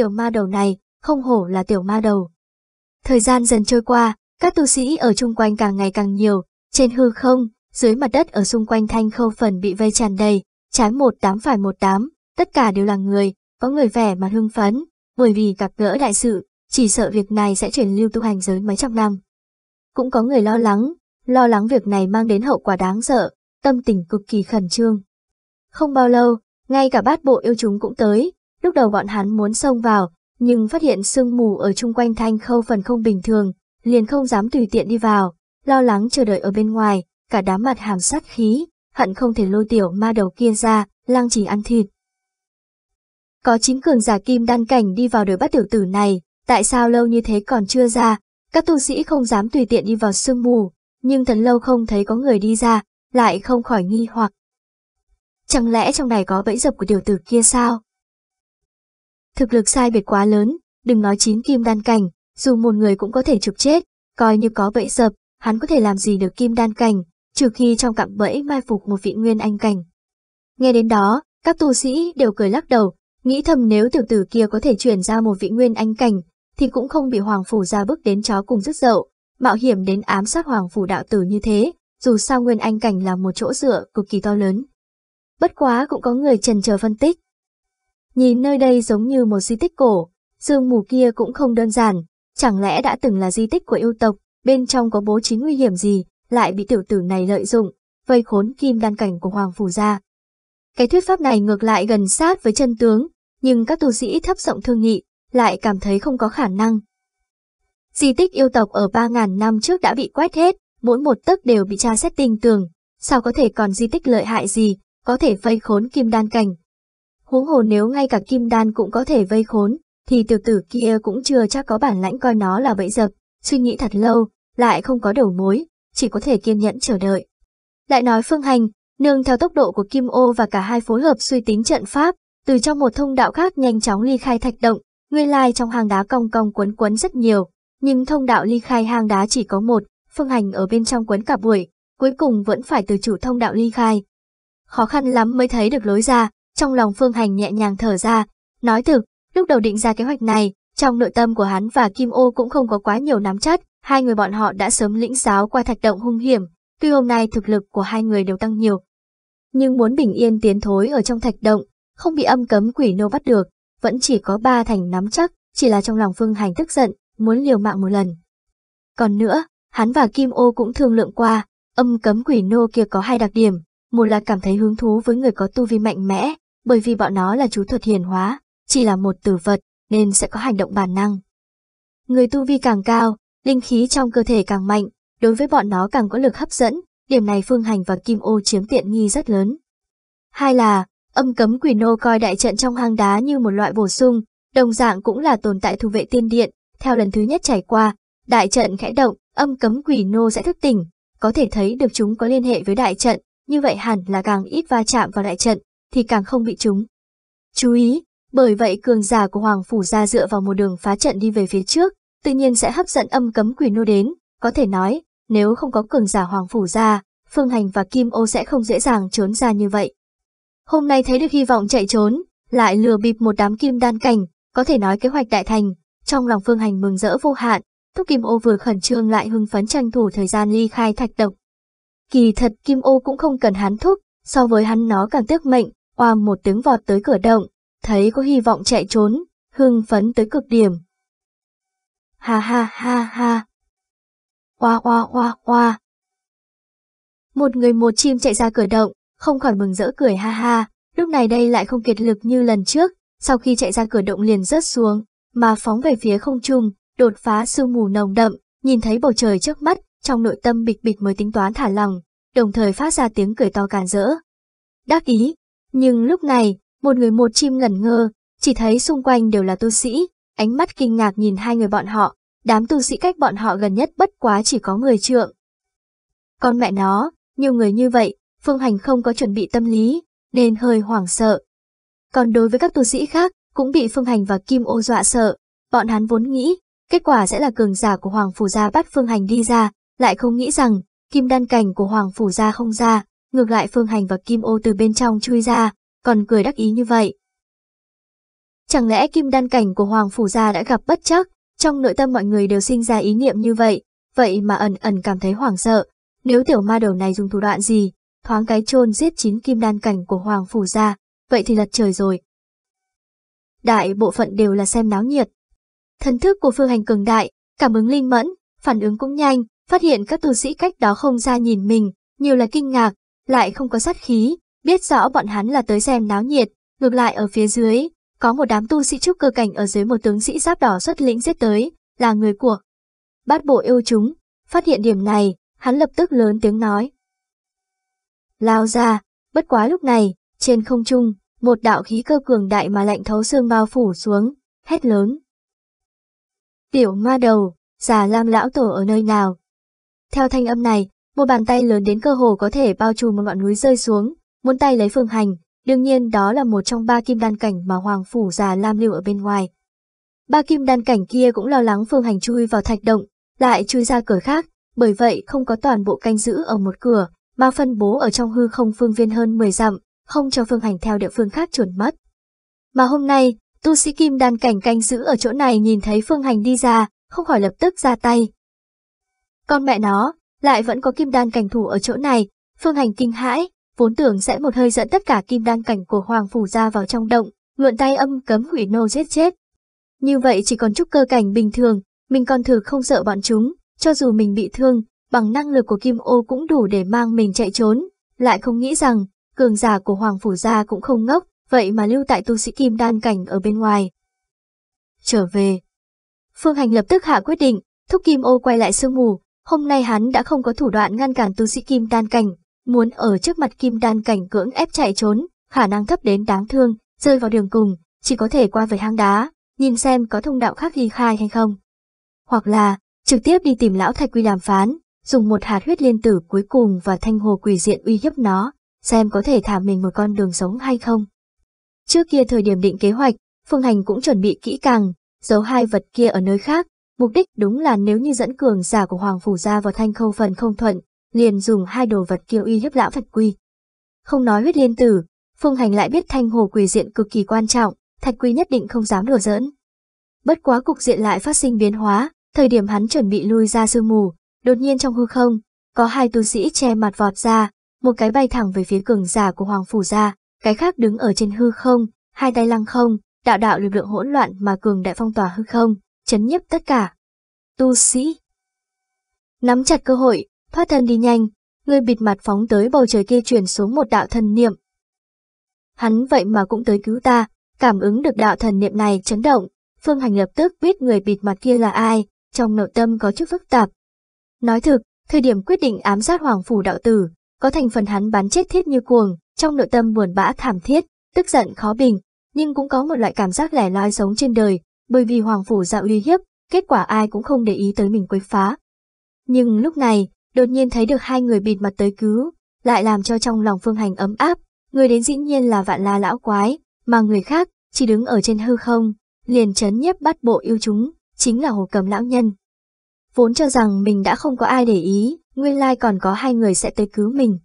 tiểu ma đầu này, không hổ là tiểu ma đầu. Thời gian dần trôi qua, các tu sĩ ở chung quanh càng ngày càng nhiều, trên hư không, dưới mặt đất ở xung quanh thanh khâu phần bị vây tràn đầy, trái một tám phải một tám, tất cả đều là người, có người vẻ mà hưng phấn, bởi vì gặp gỡ đại sự, chỉ sợ việc này sẽ chuyển lưu tu hành giới mấy trăm năm. Cũng có người lo lắng, lo lắng việc này mang đến hậu quả đáng sợ, tâm tình cực kỳ khẩn trương. Không bao lâu, ngay cả bát bộ yêu chúng cũng tới, Lúc đầu bọn hắn muốn xông vào, nhưng phát hiện sương mù ở chung quanh thanh khâu phần không bình thường, liền không dám tùy tiện đi vào, lo lắng chờ đợi ở bên ngoài, cả đám mặt hàm sát khí, hận không thể lôi tiểu ma đầu kia ra, lang chỉ ăn thịt. Có chín cường giả kim đan cảnh đi vào đuổi bắt tiểu tử này, tại sao lâu như thế còn chưa ra, các tu sĩ không dám tùy tiện đi vào sương mù, nhưng thần lâu không thấy có người đi ra, lại không khỏi nghi hoặc. Chẳng lẽ trong này có bẫy dập của tiểu tử kia sao? Thực lực sai biệt quá lớn, đừng nói chín kim đan cảnh, dù một người cũng có thể trục chết, coi như có bẫy sập, hắn có thể làm gì được kim đan cảnh, trừ khi trong cạm bẫy mai phục một vị nguyên anh cảnh. Nghe đến đó, các tu sĩ đều cười lắc đầu, nghĩ thầm nếu tiểu tử kia có thể chuyển ra một vị nguyên anh cảnh, thì cũng không bị hoàng phủ ra bước đến chó cùng rứt dậu, mạo hiểm đến ám sát hoàng phủ đạo tử như thế, dù sao nguyên anh cảnh là một chỗ dựa cực kỳ to lớn. Bất quá cũng có người trần chờ phân tích, Nhìn nơi đây giống như một di tích cổ, sương mù kia cũng không đơn giản, chẳng lẽ đã từng là di tích của yêu tộc, bên trong có bố trí nguy hiểm gì, lại bị tiểu tử này lợi dụng, vây khốn kim đan cảnh của Hoàng Phủ ra. Cái thuyết pháp này ngược lại gần sát với chân tướng, nhưng các tu sĩ thấp giọng thương nghị, lại cảm thấy không có khả năng. Di tích yêu tộc ở 3.000 năm trước đã bị quét hết, mỗi một tấc đều bị tra xét tinh tường, sao có thể còn di tích lợi hại gì, có thể vây khốn kim đan cảnh, Huống hồ nếu ngay cả kim đan cũng có thể vây khốn, thì tiểu tử kia cũng chưa chắc có bản lãnh coi nó là bẫy dập, suy nghĩ thật lâu, lại không có đầu mối, chỉ có thể kiên nhẫn chờ đợi. Lại nói phương hành, nương theo tốc độ của kim ô và cả hai phối hợp suy tính trận pháp, từ trong một thông đạo khác nhanh chóng ly khai thạch động, nguyên lai trong hang đá cong cong quấn quấn rất nhiều, nhưng thông đạo ly khai hang đá chỉ có một, phương hành ở bên trong quấn cả buổi, cuối cùng vẫn phải từ chủ thông đạo ly khai. Khó khăn lắm mới thấy được lối ra, trong lòng Phương Hành nhẹ nhàng thở ra, nói thực, lúc đầu định ra kế hoạch này, trong nội tâm của hắn và Kim Ô cũng không có quá nhiều nắm chắc, hai người bọn họ đã sớm lĩnh giáo qua thạch động hung hiểm, tuy hôm nay thực lực của hai người đều tăng nhiều. Nhưng muốn bình yên tiến thối ở trong thạch động, không bị âm cấm quỷ nô bắt được, vẫn chỉ có ba thành nắm chắc, chỉ là trong lòng Phương Hành tức giận, muốn liều mạng một lần. Còn nữa, hắn và Kim Ô cũng thương lượng qua, âm cấm quỷ nô kia có hai đặc điểm, một là cảm thấy hứng thú với người có tu vi mạnh mẽ, bởi vì bọn nó là chú thuật hiền hóa, chỉ là một tử vật, nên sẽ có hành động bản năng. Người tu vi càng cao, linh khí trong cơ thể càng mạnh, đối với bọn nó càng có lực hấp dẫn, điểm này Phương Hành và Kim Ô chiếm tiện nghi rất lớn. Hai là, âm cấm quỷ nô coi đại trận trong hang đá như một loại bổ sung, đồng dạng cũng là tồn tại thủ vệ tiên điện, theo lần thứ nhất trải qua, đại trận khẽ động, âm cấm quỷ nô sẽ thức tỉnh, có thể thấy được chúng có liên hệ với đại trận, như vậy hẳn là càng ít va chạm vào đại trận, thì càng không bị trúng. Chú ý, bởi vậy cường giả của Hoàng Phủ Gia dựa vào một đường phá trận đi về phía trước, tự nhiên sẽ hấp dẫn âm cấm quỷ nô đến, có thể nói, nếu không có cường giả Hoàng Phủ Gia, Phương Hành và Kim Ô sẽ không dễ dàng trốn ra như vậy. Hôm nay thấy được hy vọng chạy trốn, lại lừa bịp một đám kim đan cảnh, có thể nói kế hoạch đại thành, trong lòng Phương Hành mừng rỡ vô hạn, thúc Kim Ô vừa khẩn trương lại hưng phấn tranh thủ thời gian ly khai thạch độc. Kỳ thật Kim Ô cũng không cần hắn thúc, so với hắn nó càng tiếc mệnh, oa một tiếng vọt tới cửa động, thấy có hy vọng chạy trốn, hưng phấn tới cực điểm. Ha ha ha ha. qua qua qua qua Một người một chim chạy ra cửa động, không khỏi mừng rỡ cười ha ha, lúc này đây lại không kiệt lực như lần trước, sau khi chạy ra cửa động liền rớt xuống, mà phóng về phía không trung, đột phá sương mù nồng đậm, nhìn thấy bầu trời trước mắt, trong nội tâm bịch bịch mới tính toán thả lòng, đồng thời phát ra tiếng cười to càn rỡ. Đắc ý, nhưng lúc này, một người một chim ngẩn ngơ, chỉ thấy xung quanh đều là tu sĩ, ánh mắt kinh ngạc nhìn hai người bọn họ, đám tu sĩ cách bọn họ gần nhất bất quá chỉ có người trượng. Con mẹ nó, nhiều người như vậy, phương hành không có chuẩn bị tâm lý, nên hơi hoảng sợ. Còn đối với các tu sĩ khác, cũng bị phương hành và kim ô dọa sợ, bọn hắn vốn nghĩ, kết quả sẽ là cường giả của Hoàng Phủ Gia bắt phương hành đi ra, lại không nghĩ rằng, kim đan cảnh của Hoàng Phủ Gia không ra, ngược lại Phương Hành và Kim Ô từ bên trong chui ra, còn cười đắc ý như vậy. Chẳng lẽ kim đan cảnh của Hoàng Phủ Gia đã gặp bất chắc, trong nội tâm mọi người đều sinh ra ý niệm như vậy, vậy mà ẩn ẩn cảm thấy hoảng sợ, nếu tiểu ma đầu này dùng thủ đoạn gì, thoáng cái chôn giết chín kim đan cảnh của Hoàng Phủ Gia, vậy thì lật trời rồi. Đại bộ phận đều là xem náo nhiệt. Thần thức của Phương Hành cường đại, cảm ứng linh mẫn, phản ứng cũng nhanh, phát hiện các tu sĩ cách đó không ra nhìn mình, nhiều là kinh ngạc, lại không có sát khí, biết rõ bọn hắn là tới xem náo nhiệt, ngược lại ở phía dưới, có một đám tu sĩ trúc cơ cảnh ở dưới một tướng sĩ giáp đỏ xuất lĩnh giết tới, là người của bát bộ yêu chúng, phát hiện điểm này, hắn lập tức lớn tiếng nói. Lao ra, bất quá lúc này, trên không trung, một đạo khí cơ cường đại mà lạnh thấu xương bao phủ xuống, hét lớn. Tiểu ma đầu, già lam lão tổ ở nơi nào? Theo thanh âm này, một bàn tay lớn đến cơ hồ có thể bao trùm một ngọn núi rơi xuống, muốn tay lấy phương hành, đương nhiên đó là một trong ba kim đan cảnh mà Hoàng Phủ già Lam lưu ở bên ngoài. Ba kim đan cảnh kia cũng lo lắng phương hành chui vào thạch động, lại chui ra cửa khác, bởi vậy không có toàn bộ canh giữ ở một cửa, mà phân bố ở trong hư không phương viên hơn 10 dặm, không cho phương hành theo địa phương khác chuẩn mất. Mà hôm nay, tu sĩ kim đan cảnh canh giữ ở chỗ này nhìn thấy phương hành đi ra, không khỏi lập tức ra tay. Con mẹ nó, lại vẫn có kim đan cảnh thủ ở chỗ này, Phương Hành kinh hãi, vốn tưởng sẽ một hơi dẫn tất cả kim đan cảnh của Hoàng Phủ ra vào trong động, mượn tay âm cấm hủy nô giết chết. Như vậy chỉ còn chút cơ cảnh bình thường, mình còn thử không sợ bọn chúng, cho dù mình bị thương, bằng năng lực của kim ô cũng đủ để mang mình chạy trốn, lại không nghĩ rằng, cường giả của Hoàng Phủ gia cũng không ngốc, vậy mà lưu tại tu sĩ kim đan cảnh ở bên ngoài. Trở về, Phương Hành lập tức hạ quyết định, thúc kim ô quay lại sương mù, Hôm nay hắn đã không có thủ đoạn ngăn cản tu sĩ Kim Đan Cảnh, muốn ở trước mặt Kim Đan Cảnh cưỡng ép chạy trốn, khả năng thấp đến đáng thương, rơi vào đường cùng, chỉ có thể qua về hang đá, nhìn xem có thông đạo khác ghi khai hay không. Hoặc là, trực tiếp đi tìm lão thạch quy đàm phán, dùng một hạt huyết liên tử cuối cùng và thanh hồ quỷ diện uy hiếp nó, xem có thể thả mình một con đường sống hay không. Trước kia thời điểm định kế hoạch, Phương Hành cũng chuẩn bị kỹ càng, giấu hai vật kia ở nơi khác, Mục đích đúng là nếu như dẫn cường giả của Hoàng Phủ ra vào thanh khâu phần không thuận, liền dùng hai đồ vật kiêu uy hiếp lão Bạch Quy. Không nói huyết liên tử, Phương Hành lại biết thanh hồ quỷ diện cực kỳ quan trọng, Thạch Quy nhất định không dám đùa giỡn. Bất quá cục diện lại phát sinh biến hóa, thời điểm hắn chuẩn bị lui ra sương mù, đột nhiên trong hư không, có hai tu sĩ che mặt vọt ra, một cái bay thẳng về phía cường giả của Hoàng Phủ ra, cái khác đứng ở trên hư không, hai tay lăng không, đạo đạo lực lượng hỗn loạn mà cường đại phong tỏa hư không, chấn nhiếp tất cả. Tu sĩ Nắm chặt cơ hội, thoát thân đi nhanh, người bịt mặt phóng tới bầu trời kia chuyển xuống một đạo thần niệm. Hắn vậy mà cũng tới cứu ta, cảm ứng được đạo thần niệm này chấn động, Phương Hành lập tức biết người bịt mặt kia là ai, trong nội tâm có chút phức tạp. Nói thực, thời điểm quyết định ám sát Hoàng Phủ Đạo Tử, có thành phần hắn bắn chết thiết như cuồng, trong nội tâm buồn bã thảm thiết, tức giận khó bình, nhưng cũng có một loại cảm giác lẻ loi sống trên đời, bởi vì hoàng phủ dạo uy hiếp, kết quả ai cũng không để ý tới mình quấy phá. Nhưng lúc này, đột nhiên thấy được hai người bịt mặt tới cứu, lại làm cho trong lòng phương hành ấm áp, người đến dĩ nhiên là vạn la lão quái, mà người khác chỉ đứng ở trên hư không, liền chấn nhiếp bắt bộ yêu chúng, chính là hồ cầm lão nhân. Vốn cho rằng mình đã không có ai để ý, nguyên lai còn có hai người sẽ tới cứu mình.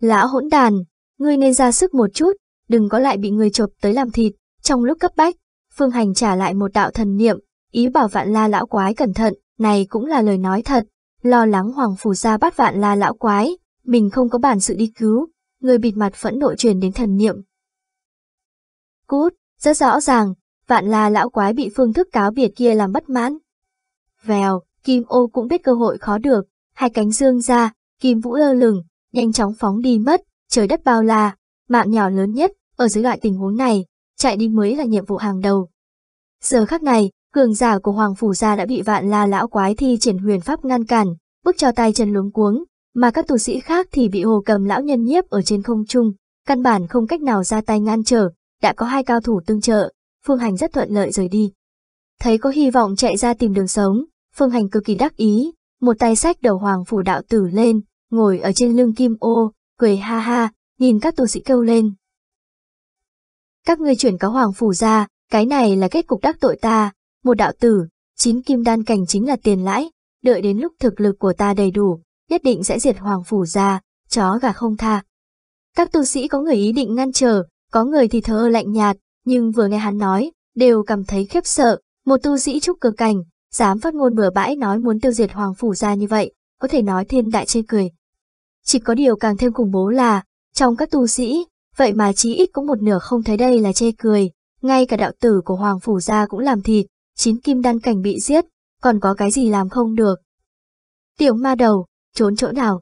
Lão hỗn đàn, ngươi nên ra sức một chút, đừng có lại bị người chộp tới làm thịt, trong lúc cấp bách, Phương Hành trả lại một đạo thần niệm, ý bảo vạn la lão quái cẩn thận, này cũng là lời nói thật. Lo lắng Hoàng Phủ gia bắt vạn la lão quái, mình không có bản sự đi cứu, người bịt mặt phẫn nộ truyền đến thần niệm. Cút, rất rõ ràng, vạn la lão quái bị phương thức cáo biệt kia làm bất mãn. Vèo, Kim ô cũng biết cơ hội khó được, hai cánh dương ra, Kim vũ lơ lửng, nhanh chóng phóng đi mất, trời đất bao la, mạng nhỏ lớn nhất, ở dưới loại tình huống này, chạy đi mới là nhiệm vụ hàng đầu. Giờ khắc này, cường giả của Hoàng Phủ Gia đã bị vạn la lão quái thi triển huyền pháp ngăn cản, bước cho tay chân luống cuống, mà các tu sĩ khác thì bị hồ cầm lão nhân nhiếp ở trên không trung, căn bản không cách nào ra tay ngăn trở, đã có hai cao thủ tương trợ, Phương Hành rất thuận lợi rời đi. Thấy có hy vọng chạy ra tìm đường sống, Phương Hành cực kỳ đắc ý, một tay sách đầu Hoàng Phủ đạo tử lên, ngồi ở trên lưng kim ô, cười ha ha, nhìn các tu sĩ kêu lên, các ngươi chuyển cáo hoàng phủ ra, cái này là kết cục đắc tội ta, một đạo tử, chín kim đan cảnh chính là tiền lãi, đợi đến lúc thực lực của ta đầy đủ, nhất định sẽ diệt hoàng phủ ra, chó gà không tha. Các tu sĩ có người ý định ngăn trở, có người thì thờ lạnh nhạt, nhưng vừa nghe hắn nói, đều cảm thấy khiếp sợ, một tu sĩ trúc cơ cảnh, dám phát ngôn bừa bãi nói muốn tiêu diệt hoàng phủ ra như vậy, có thể nói thiên đại chê cười. Chỉ có điều càng thêm khủng bố là, trong các tu sĩ, vậy mà chí ít cũng một nửa không thấy đây là chê cười, ngay cả đạo tử của Hoàng Phủ Gia cũng làm thịt, chín kim đan cảnh bị giết, còn có cái gì làm không được. Tiểu ma đầu, trốn chỗ nào?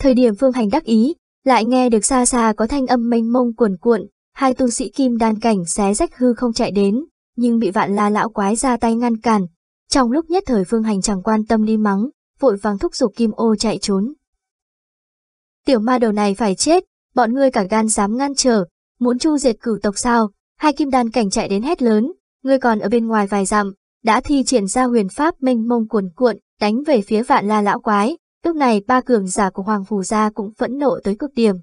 Thời điểm phương hành đắc ý, lại nghe được xa xa có thanh âm mênh mông cuồn cuộn, hai tu sĩ kim đan cảnh xé rách hư không chạy đến, nhưng bị vạn la lão quái ra tay ngăn cản. Trong lúc nhất thời phương hành chẳng quan tâm đi mắng, vội vàng thúc giục kim ô chạy trốn. Tiểu ma đầu này phải chết, bọn ngươi cả gan dám ngăn trở, muốn chu diệt cửu tộc sao? Hai kim đan cảnh chạy đến hét lớn, ngươi còn ở bên ngoài vài dặm, đã thi triển ra huyền pháp mênh mông cuồn cuộn, đánh về phía vạn la lão quái, lúc này ba cường giả của Hoàng Phủ Gia cũng phẫn nộ tới cực điểm.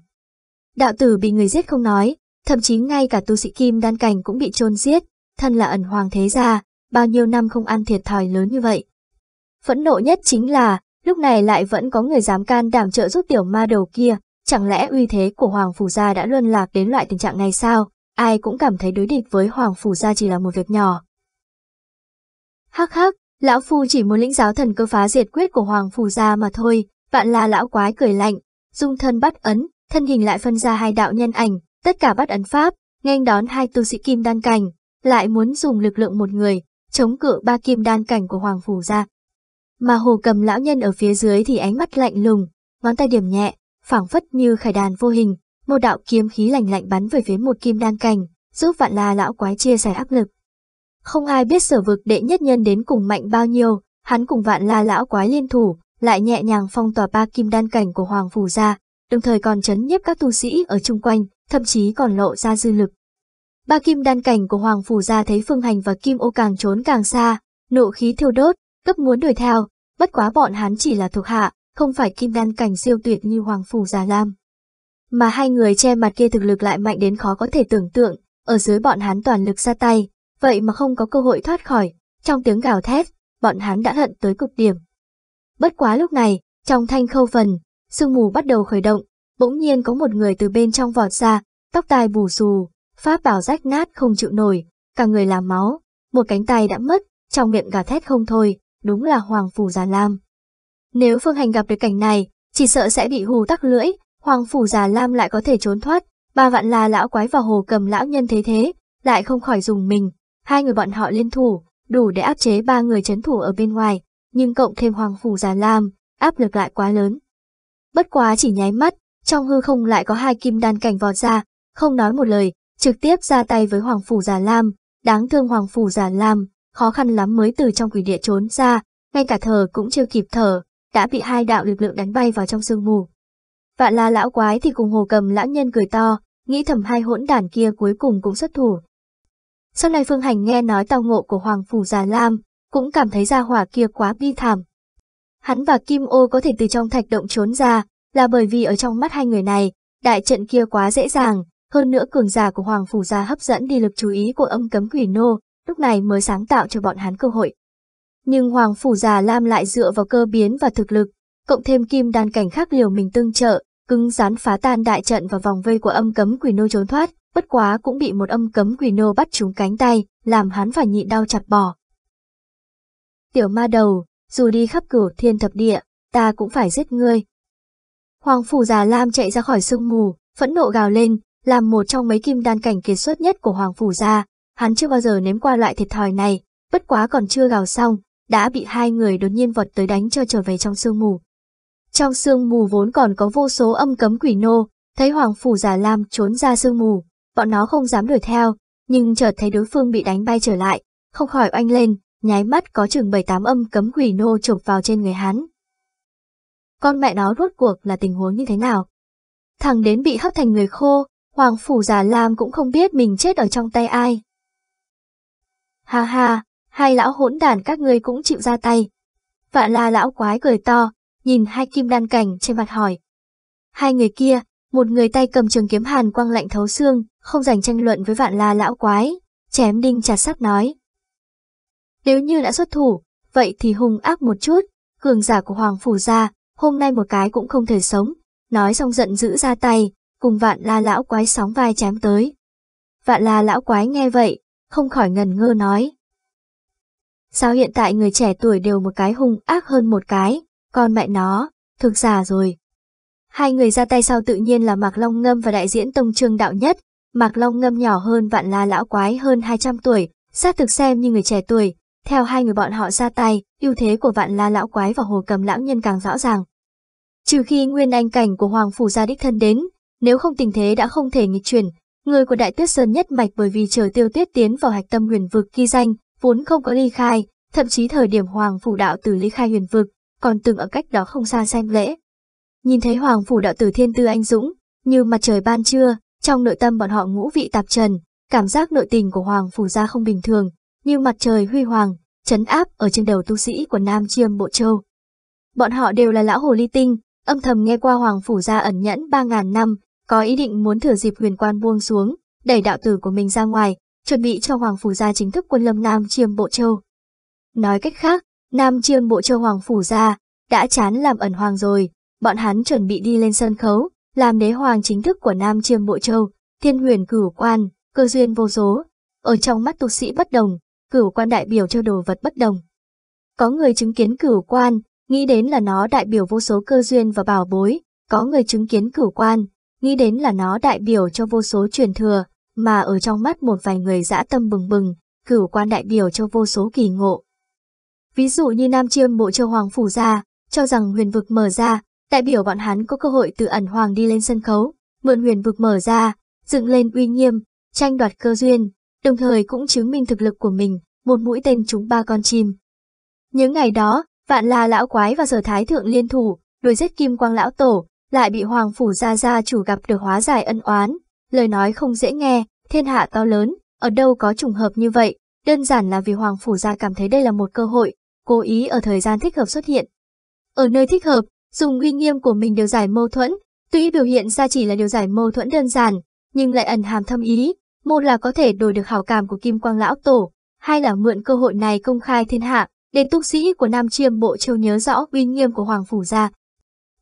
Đạo tử bị người giết không nói, thậm chí ngay cả tu sĩ kim đan cảnh cũng bị chôn giết, thân là ẩn hoàng thế gia, bao nhiêu năm không ăn thiệt thòi lớn như vậy. Phẫn nộ nhất chính là, lúc này lại vẫn có người dám can đảm trợ giúp tiểu ma đầu kia, Chẳng lẽ uy thế của Hoàng Phủ Gia đã luân lạc đến loại tình trạng này sao? Ai cũng cảm thấy đối địch với Hoàng Phủ Gia chỉ là một việc nhỏ. Hắc hắc, lão phu chỉ muốn lĩnh giáo thần cơ phá diệt quyết của Hoàng Phủ Gia mà thôi, vạn là lão quái cười lạnh, dung thân bắt ấn, thân hình lại phân ra hai đạo nhân ảnh, tất cả bắt ấn pháp, nghênh đón hai tu sĩ kim đan cảnh, lại muốn dùng lực lượng một người, chống cự ba kim đan cảnh của Hoàng Phủ Gia. Mà hồ cầm lão nhân ở phía dưới thì ánh mắt lạnh lùng, ngón tay điểm nhẹ, phảng phất như khải đàn vô hình, một đạo kiếm khí lạnh lạnh bắn về phía một kim đan cảnh, giúp vạn la lão quái chia sẻ áp lực. Không ai biết sở vực đệ nhất nhân đến cùng mạnh bao nhiêu, hắn cùng vạn la lão quái liên thủ, lại nhẹ nhàng phong tỏa ba kim đan cảnh của Hoàng phủ ra, đồng thời còn chấn nhếp các tu sĩ ở chung quanh, thậm chí còn lộ ra dư lực. Ba kim đan cảnh của Hoàng phủ ra thấy phương hành và kim ô càng trốn càng xa, nộ khí thiêu đốt, cấp muốn đuổi theo, bất quá bọn hắn chỉ là thuộc hạ, không phải kim đan cảnh siêu tuyệt như Hoàng Phủ Già Lam. Mà hai người che mặt kia thực lực lại mạnh đến khó có thể tưởng tượng, ở dưới bọn hắn toàn lực ra tay, vậy mà không có cơ hội thoát khỏi, trong tiếng gào thét, bọn hắn đã hận tới cực điểm. Bất quá lúc này, trong thanh khâu phần, sương mù bắt đầu khởi động, bỗng nhiên có một người từ bên trong vọt ra, tóc tai bù xù, pháp bảo rách nát không chịu nổi, cả người làm máu, một cánh tay đã mất, trong miệng gào thét không thôi, đúng là Hoàng Phủ Già Lam. Nếu Phương Hành gặp được cảnh này, chỉ sợ sẽ bị hù tắc lưỡi, Hoàng Phủ Già Lam lại có thể trốn thoát, ba vạn là lão quái vào hồ cầm lão nhân thế thế, lại không khỏi dùng mình. Hai người bọn họ liên thủ, đủ để áp chế ba người chấn thủ ở bên ngoài, nhưng cộng thêm Hoàng Phủ Già Lam, áp lực lại quá lớn. Bất quá chỉ nháy mắt, trong hư không lại có hai kim đan cảnh vọt ra, không nói một lời, trực tiếp ra tay với Hoàng Phủ Già Lam, đáng thương Hoàng Phủ Già Lam, khó khăn lắm mới từ trong quỷ địa trốn ra, ngay cả thở cũng chưa kịp thở, đã bị hai đạo lực lượng đánh bay vào trong sương mù. Vạn la lão quái thì cùng hồ cầm lão nhân cười to, nghĩ thầm hai hỗn đản kia cuối cùng cũng xuất thủ. Sau này Phương Hành nghe nói tàu ngộ của Hoàng Phủ Già Lam, cũng cảm thấy gia hỏa kia quá bi thảm. Hắn và Kim Ô có thể từ trong thạch động trốn ra, là bởi vì ở trong mắt hai người này, đại trận kia quá dễ dàng, hơn nữa cường giả của Hoàng Phủ già hấp dẫn đi lực chú ý của âm cấm quỷ nô, lúc này mới sáng tạo cho bọn hắn cơ hội nhưng Hoàng Phủ Già Lam lại dựa vào cơ biến và thực lực, cộng thêm kim đan cảnh khác liều mình tương trợ, cứng rán phá tan đại trận và vòng vây của âm cấm quỷ nô trốn thoát, bất quá cũng bị một âm cấm quỷ nô bắt trúng cánh tay, làm hắn phải nhịn đau chặt bỏ. Tiểu ma đầu, dù đi khắp cửu thiên thập địa, ta cũng phải giết ngươi. Hoàng Phủ Già Lam chạy ra khỏi sương mù, phẫn nộ gào lên, làm một trong mấy kim đan cảnh kiệt xuất nhất của Hoàng Phủ Gia, hắn chưa bao giờ nếm qua loại thiệt thòi này, bất quá còn chưa gào xong, đã bị hai người đột nhiên vọt tới đánh cho trở về trong sương mù. Trong sương mù vốn còn có vô số âm cấm quỷ nô, thấy hoàng phủ Già lam trốn ra sương mù, bọn nó không dám đuổi theo, nhưng chợt thấy đối phương bị đánh bay trở lại, không khỏi oanh lên, nháy mắt có chừng bảy tám âm cấm quỷ nô chộp vào trên người hắn. Con mẹ nó rốt cuộc là tình huống như thế nào? Thằng đến bị hấp thành người khô, hoàng phủ Già lam cũng không biết mình chết ở trong tay ai. Ha ha, hai lão hỗn đàn các ngươi cũng chịu ra tay. Vạn la lão quái cười to, nhìn hai kim đan cảnh trên mặt hỏi. Hai người kia, một người tay cầm trường kiếm hàn quang lạnh thấu xương, không dành tranh luận với vạn la lão quái, chém đinh chặt sắt nói. Nếu như đã xuất thủ, vậy thì hung ác một chút, cường giả của Hoàng Phủ ra, hôm nay một cái cũng không thể sống, nói xong giận dữ ra tay, cùng vạn la lão quái sóng vai chém tới. Vạn la lão quái nghe vậy, không khỏi ngần ngơ nói. Sao hiện tại người trẻ tuổi đều một cái hung ác hơn một cái, con mẹ nó, thực già rồi. Hai người ra tay sau tự nhiên là Mạc Long Ngâm và đại diễn Tông Trương Đạo Nhất. Mạc Long Ngâm nhỏ hơn vạn la lão quái hơn 200 tuổi, xác thực xem như người trẻ tuổi. Theo hai người bọn họ ra tay, ưu thế của vạn la lão quái và hồ cầm lão nhân càng rõ ràng. Trừ khi nguyên anh cảnh của Hoàng Phủ gia đích thân đến, nếu không tình thế đã không thể nghịch chuyển, người của Đại Tuyết Sơn nhất mạch bởi vì chờ tiêu tuyết tiến vào hạch tâm huyền vực ghi danh, vốn không có ly khai, thậm chí thời điểm Hoàng Phủ Đạo Tử ly khai huyền vực, còn từng ở cách đó không xa xem lễ. Nhìn thấy Hoàng Phủ Đạo Tử thiên tư anh dũng, như mặt trời ban trưa, trong nội tâm bọn họ ngũ vị tạp trần, cảm giác nội tình của Hoàng Phủ gia không bình thường, như mặt trời huy hoàng, chấn áp ở trên đầu tu sĩ của Nam Chiêm Bộ Châu. Bọn họ đều là lão hồ ly tinh, âm thầm nghe qua Hoàng Phủ gia ẩn nhẫn 3.000 năm, có ý định muốn thừa dịp huyền quan buông xuống, đẩy đạo tử của mình ra ngoài, chuẩn bị cho Hoàng Phủ Gia chính thức quân lâm Nam Chiêm Bộ Châu. Nói cách khác, Nam Chiêm Bộ Châu Hoàng Phủ Gia đã chán làm ẩn hoàng rồi, bọn hắn chuẩn bị đi lên sân khấu, làm đế hoàng chính thức của Nam Chiêm Bộ Châu, thiên huyền cửu quan, cơ duyên vô số. Ở trong mắt tu sĩ bất đồng, cửu quan đại biểu cho đồ vật bất đồng. Có người chứng kiến cửu quan, nghĩ đến là nó đại biểu vô số cơ duyên và bảo bối, có người chứng kiến cửu quan, nghĩ đến là nó đại biểu cho vô số truyền thừa, mà ở trong mắt một vài người dã tâm bừng bừng, cửu quan đại biểu cho vô số kỳ ngộ. Ví dụ như Nam Chiêm Bộ Châu Hoàng Phủ ra, cho rằng huyền vực mở ra, đại biểu bọn hắn có cơ hội từ ẩn hoàng đi lên sân khấu, mượn huyền vực mở ra, dựng lên uy nghiêm, tranh đoạt cơ duyên, đồng thời cũng chứng minh thực lực của mình, một mũi tên trúng ba con chim. Những ngày đó, vạn la lão quái và sở thái thượng liên thủ, đuổi giết kim quang lão tổ, lại bị hoàng phủ gia gia chủ gặp được hóa giải ân oán, lời nói không dễ nghe, thiên hạ to lớn, ở đâu có trùng hợp như vậy, đơn giản là vì Hoàng Phủ Gia cảm thấy đây là một cơ hội, cố ý ở thời gian thích hợp xuất hiện. Ở nơi thích hợp, dùng uy nghiêm của mình điều giải mâu thuẫn, tuy biểu hiện ra chỉ là điều giải mâu thuẫn đơn giản, nhưng lại ẩn hàm thâm ý, một là có thể đổi được hảo cảm của Kim Quang Lão Tổ, hai là mượn cơ hội này công khai thiên hạ, để túc sĩ của Nam Chiêm Bộ Châu nhớ rõ uy nghiêm của Hoàng Phủ Gia.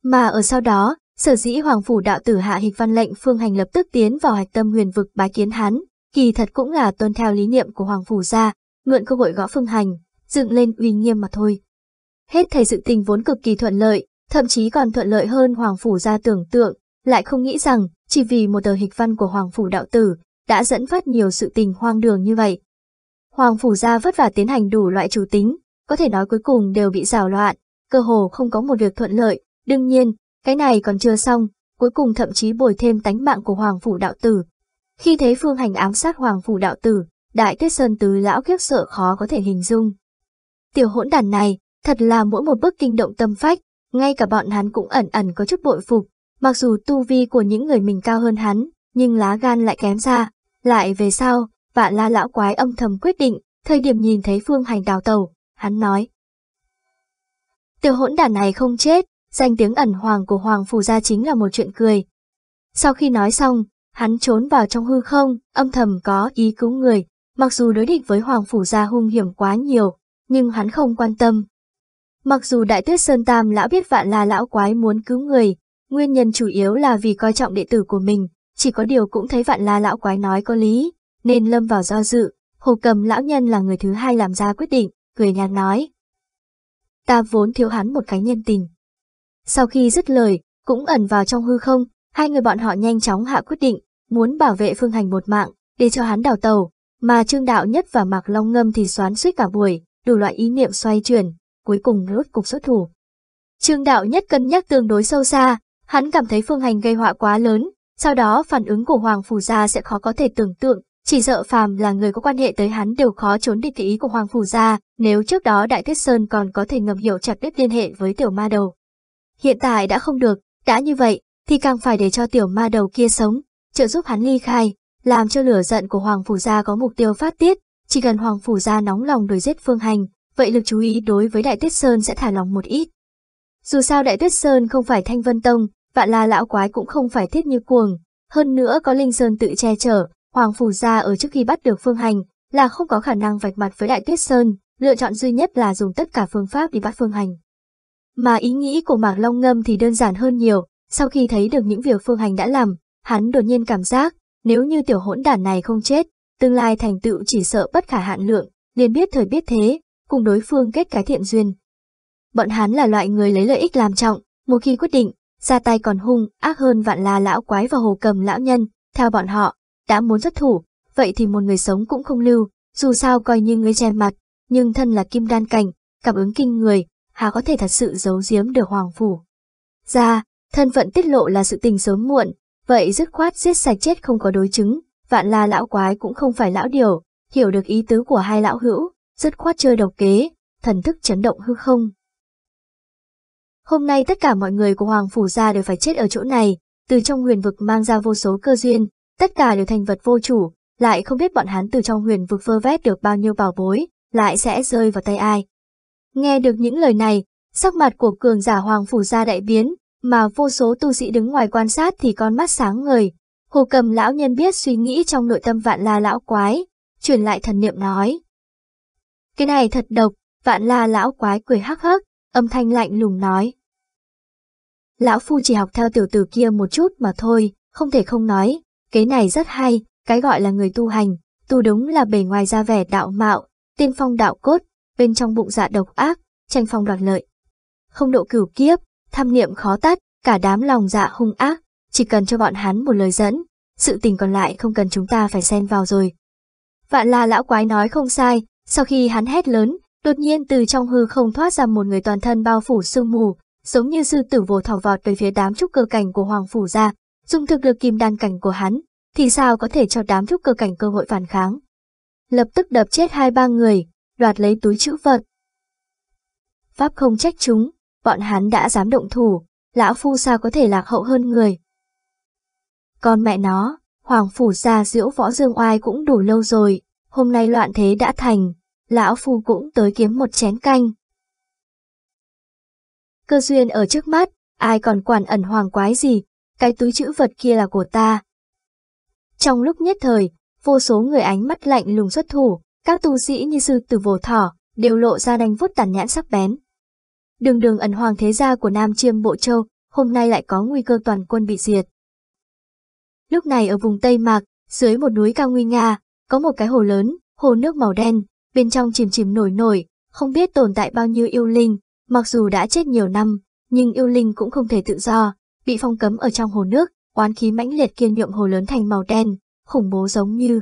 Mà ở sau đó, Sở dĩ Hoàng Phủ Đạo Tử hạ hịch văn lệnh Phương Hành lập tức tiến vào hạch tâm huyền vực bái kiến hắn, kỳ thật cũng là tuân theo lý niệm của Hoàng Phủ ra, mượn cơ hội gõ Phương Hành, dựng lên uy nghiêm mà thôi. Hết thầy sự tình vốn cực kỳ thuận lợi, thậm chí còn thuận lợi hơn Hoàng Phủ ra tưởng tượng, lại không nghĩ rằng chỉ vì một tờ hịch văn của Hoàng Phủ Đạo Tử đã dẫn phát nhiều sự tình hoang đường như vậy. Hoàng Phủ ra vất vả tiến hành đủ loại chủ tính, có thể nói cuối cùng đều bị rào loạn, cơ hồ không có một việc thuận lợi, đương nhiên cái này còn chưa xong, cuối cùng thậm chí bồi thêm tánh mạng của Hoàng Phủ Đạo Tử. Khi thấy Phương Hành ám sát Hoàng Phủ Đạo Tử, Đại Tuyết Sơn Tứ Lão kiếp sợ khó có thể hình dung. Tiểu hỗn đàn này, thật là mỗi một bước kinh động tâm phách, ngay cả bọn hắn cũng ẩn ẩn có chút bội phục, mặc dù tu vi của những người mình cao hơn hắn, nhưng lá gan lại kém ra. Lại về sau, vạn la lão quái âm thầm quyết định, thời điểm nhìn thấy Phương Hành đào tàu, hắn nói. Tiểu hỗn đàn này không chết, danh tiếng ẩn hoàng của hoàng phủ gia chính là một chuyện cười. Sau khi nói xong, hắn trốn vào trong hư không, âm thầm có ý cứu người, mặc dù đối địch với hoàng phủ gia hung hiểm quá nhiều, nhưng hắn không quan tâm. Mặc dù đại tuyết Sơn Tam lão biết vạn là lão quái muốn cứu người, nguyên nhân chủ yếu là vì coi trọng đệ tử của mình, chỉ có điều cũng thấy vạn la lão quái nói có lý, nên lâm vào do dự, hồ cầm lão nhân là người thứ hai làm ra quyết định, cười nhạt nói. Ta vốn thiếu hắn một cái nhân tình, sau khi dứt lời, cũng ẩn vào trong hư không, hai người bọn họ nhanh chóng hạ quyết định, muốn bảo vệ Phương Hành một mạng, để cho hắn đào tàu, mà Trương Đạo Nhất và Mạc Long Ngâm thì xoán suýt cả buổi, đủ loại ý niệm xoay chuyển, cuối cùng rốt cục xuất thủ. Trương Đạo Nhất cân nhắc tương đối sâu xa, hắn cảm thấy Phương Hành gây họa quá lớn, sau đó phản ứng của Hoàng Phủ Gia sẽ khó có thể tưởng tượng, chỉ sợ phàm là người có quan hệ tới hắn đều khó trốn đi thị ý của Hoàng Phủ Gia, nếu trước đó Đại Tuyết Sơn còn có thể ngầm hiểu chặt đứt liên hệ với tiểu ma đầu. Hiện tại đã không được, đã như vậy, thì càng phải để cho tiểu ma đầu kia sống, trợ giúp hắn ly khai, làm cho lửa giận của Hoàng Phủ Gia có mục tiêu phát tiết, chỉ cần Hoàng Phủ Gia nóng lòng đuổi giết Phương Hành, vậy lực chú ý đối với Đại Tuyết Sơn sẽ thả lòng một ít. Dù sao Đại Tuyết Sơn không phải Thanh Vân Tông, vạn la lão quái cũng không phải thiết như cuồng, hơn nữa có Linh Sơn tự che chở, Hoàng Phủ Gia ở trước khi bắt được Phương Hành là không có khả năng vạch mặt với Đại Tuyết Sơn, lựa chọn duy nhất là dùng tất cả phương pháp đi bắt Phương Hành. Mà ý nghĩ của Mạc Long Ngâm thì đơn giản hơn nhiều, sau khi thấy được những việc Phương Hành đã làm, hắn đột nhiên cảm giác, nếu như tiểu hỗn đản này không chết, tương lai thành tựu chỉ sợ bất khả hạn lượng, liền biết thời biết thế, cùng đối phương kết cái thiện duyên. Bọn hắn là loại người lấy lợi ích làm trọng, một khi quyết định, ra tay còn hung, ác hơn vạn là lão quái và hồ cầm lão nhân, theo bọn họ, đã muốn xuất thủ, vậy thì một người sống cũng không lưu, dù sao coi như người che mặt, nhưng thân là kim đan cảnh, cảm ứng kinh người, Hà có thể thật sự giấu giếm được Hoàng Phủ. Ra, dạ, thân phận tiết lộ là sự tình sớm muộn, vậy dứt khoát giết sạch chết không có đối chứng, vạn la lão quái cũng không phải lão điều, hiểu được ý tứ của hai lão hữu, dứt khoát chơi độc kế, thần thức chấn động hư không. Hôm nay tất cả mọi người của Hoàng Phủ gia đều phải chết ở chỗ này, từ trong huyền vực mang ra vô số cơ duyên, tất cả đều thành vật vô chủ, lại không biết bọn hắn từ trong huyền vực vơ vét được bao nhiêu bảo bối, lại sẽ rơi vào tay ai, Nghe được những lời này, sắc mặt của cường giả hoàng phủ gia đại biến, mà vô số tu sĩ đứng ngoài quan sát thì con mắt sáng ngời. Hồ cầm lão nhân biết suy nghĩ trong nội tâm vạn la lão quái, truyền lại thần niệm nói. Cái này thật độc, vạn la lão quái cười hắc hắc, âm thanh lạnh lùng nói. Lão phu chỉ học theo tiểu tử kia một chút mà thôi, không thể không nói, cái này rất hay, cái gọi là người tu hành, tu đúng là bề ngoài ra vẻ đạo mạo, tiên phong đạo cốt, bên trong bụng dạ độc ác, tranh phong đoạt lợi. Không độ cửu kiếp, tham niệm khó tắt, cả đám lòng dạ hung ác, chỉ cần cho bọn hắn một lời dẫn, sự tình còn lại không cần chúng ta phải xen vào rồi. Vạn la lão quái nói không sai, sau khi hắn hét lớn, đột nhiên từ trong hư không thoát ra một người toàn thân bao phủ sương mù, giống như sư tử vồ thỏ vọt về phía đám trúc cơ cảnh của hoàng phủ ra, dùng thực lực kim đan cảnh của hắn, thì sao có thể cho đám trúc cơ cảnh cơ hội phản kháng. Lập tức đập chết hai ba người, đoạt lấy túi chữ vật. Pháp không trách chúng, bọn hắn đã dám động thủ, lão phu sao có thể lạc hậu hơn người. Con mẹ nó, hoàng phủ gia diễu võ dương oai cũng đủ lâu rồi, hôm nay loạn thế đã thành, lão phu cũng tới kiếm một chén canh. Cơ duyên ở trước mắt, ai còn quản ẩn hoàng quái gì, cái túi chữ vật kia là của ta. Trong lúc nhất thời, vô số người ánh mắt lạnh lùng xuất thủ, các tu sĩ như sư tử vồ thỏ đều lộ ra đánh vút tàn nhãn sắc bén. Đường đường ẩn hoàng thế gia của Nam Chiêm Bộ Châu hôm nay lại có nguy cơ toàn quân bị diệt. Lúc này ở vùng Tây Mạc, dưới một núi cao nguy nga, có một cái hồ lớn, hồ nước màu đen, bên trong chìm chìm nổi nổi, không biết tồn tại bao nhiêu yêu linh, mặc dù đã chết nhiều năm, nhưng yêu linh cũng không thể tự do, bị phong cấm ở trong hồ nước, oán khí mãnh liệt kiên nhượng hồ lớn thành màu đen, khủng bố giống như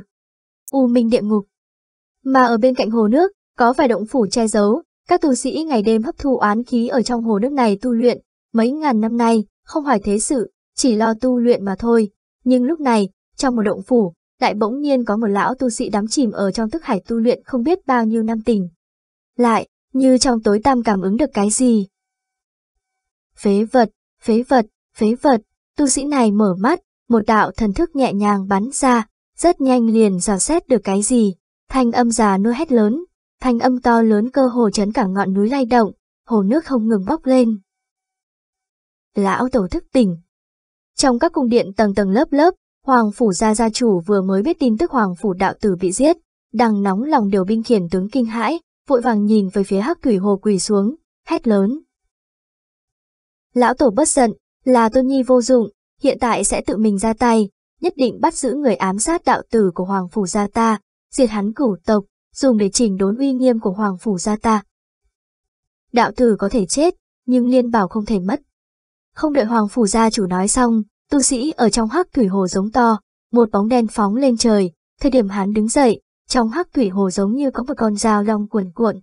u minh địa ngục. Mà ở bên cạnh hồ nước, có vài động phủ che giấu, các tu sĩ ngày đêm hấp thu oán khí ở trong hồ nước này tu luyện, mấy ngàn năm nay, không hỏi thế sự, chỉ lo tu luyện mà thôi. Nhưng lúc này, trong một động phủ, lại bỗng nhiên có một lão tu sĩ đắm chìm ở trong thức hải tu luyện không biết bao nhiêu năm tình. Lại, như trong tối tăm cảm ứng được cái gì. Phế vật, phế vật, phế vật, tu sĩ này mở mắt, một đạo thần thức nhẹ nhàng bắn ra, rất nhanh liền dò xét được cái gì. Thanh âm già nua hét lớn, thanh âm to lớn cơ hồ chấn cả ngọn núi lay động, hồ nước không ngừng bốc lên. Lão tổ thức tỉnh. Trong các cung điện tầng tầng lớp lớp, Hoàng phủ gia gia chủ vừa mới biết tin tức Hoàng phủ đạo tử bị giết, đang nóng lòng điều binh khiển tướng kinh hãi, vội vàng nhìn về phía Hắc Thủy Hồ quỳ xuống, hét lớn. Lão tổ bất giận, là Tôn Nhi vô dụng, hiện tại sẽ tự mình ra tay, nhất định bắt giữ người ám sát đạo tử của Hoàng phủ gia ta, diệt hắn cửu tộc, dùng để chỉnh đốn uy nghiêm của hoàng phủ gia ta. Đạo tử có thể chết, nhưng liên bảo không thể mất. Không đợi hoàng phủ gia chủ nói xong, tu sĩ ở trong hắc thủy hồ giống to, một bóng đen phóng lên trời, thời điểm hắn đứng dậy, trong hắc thủy hồ giống như có một con dao long cuồn cuộn.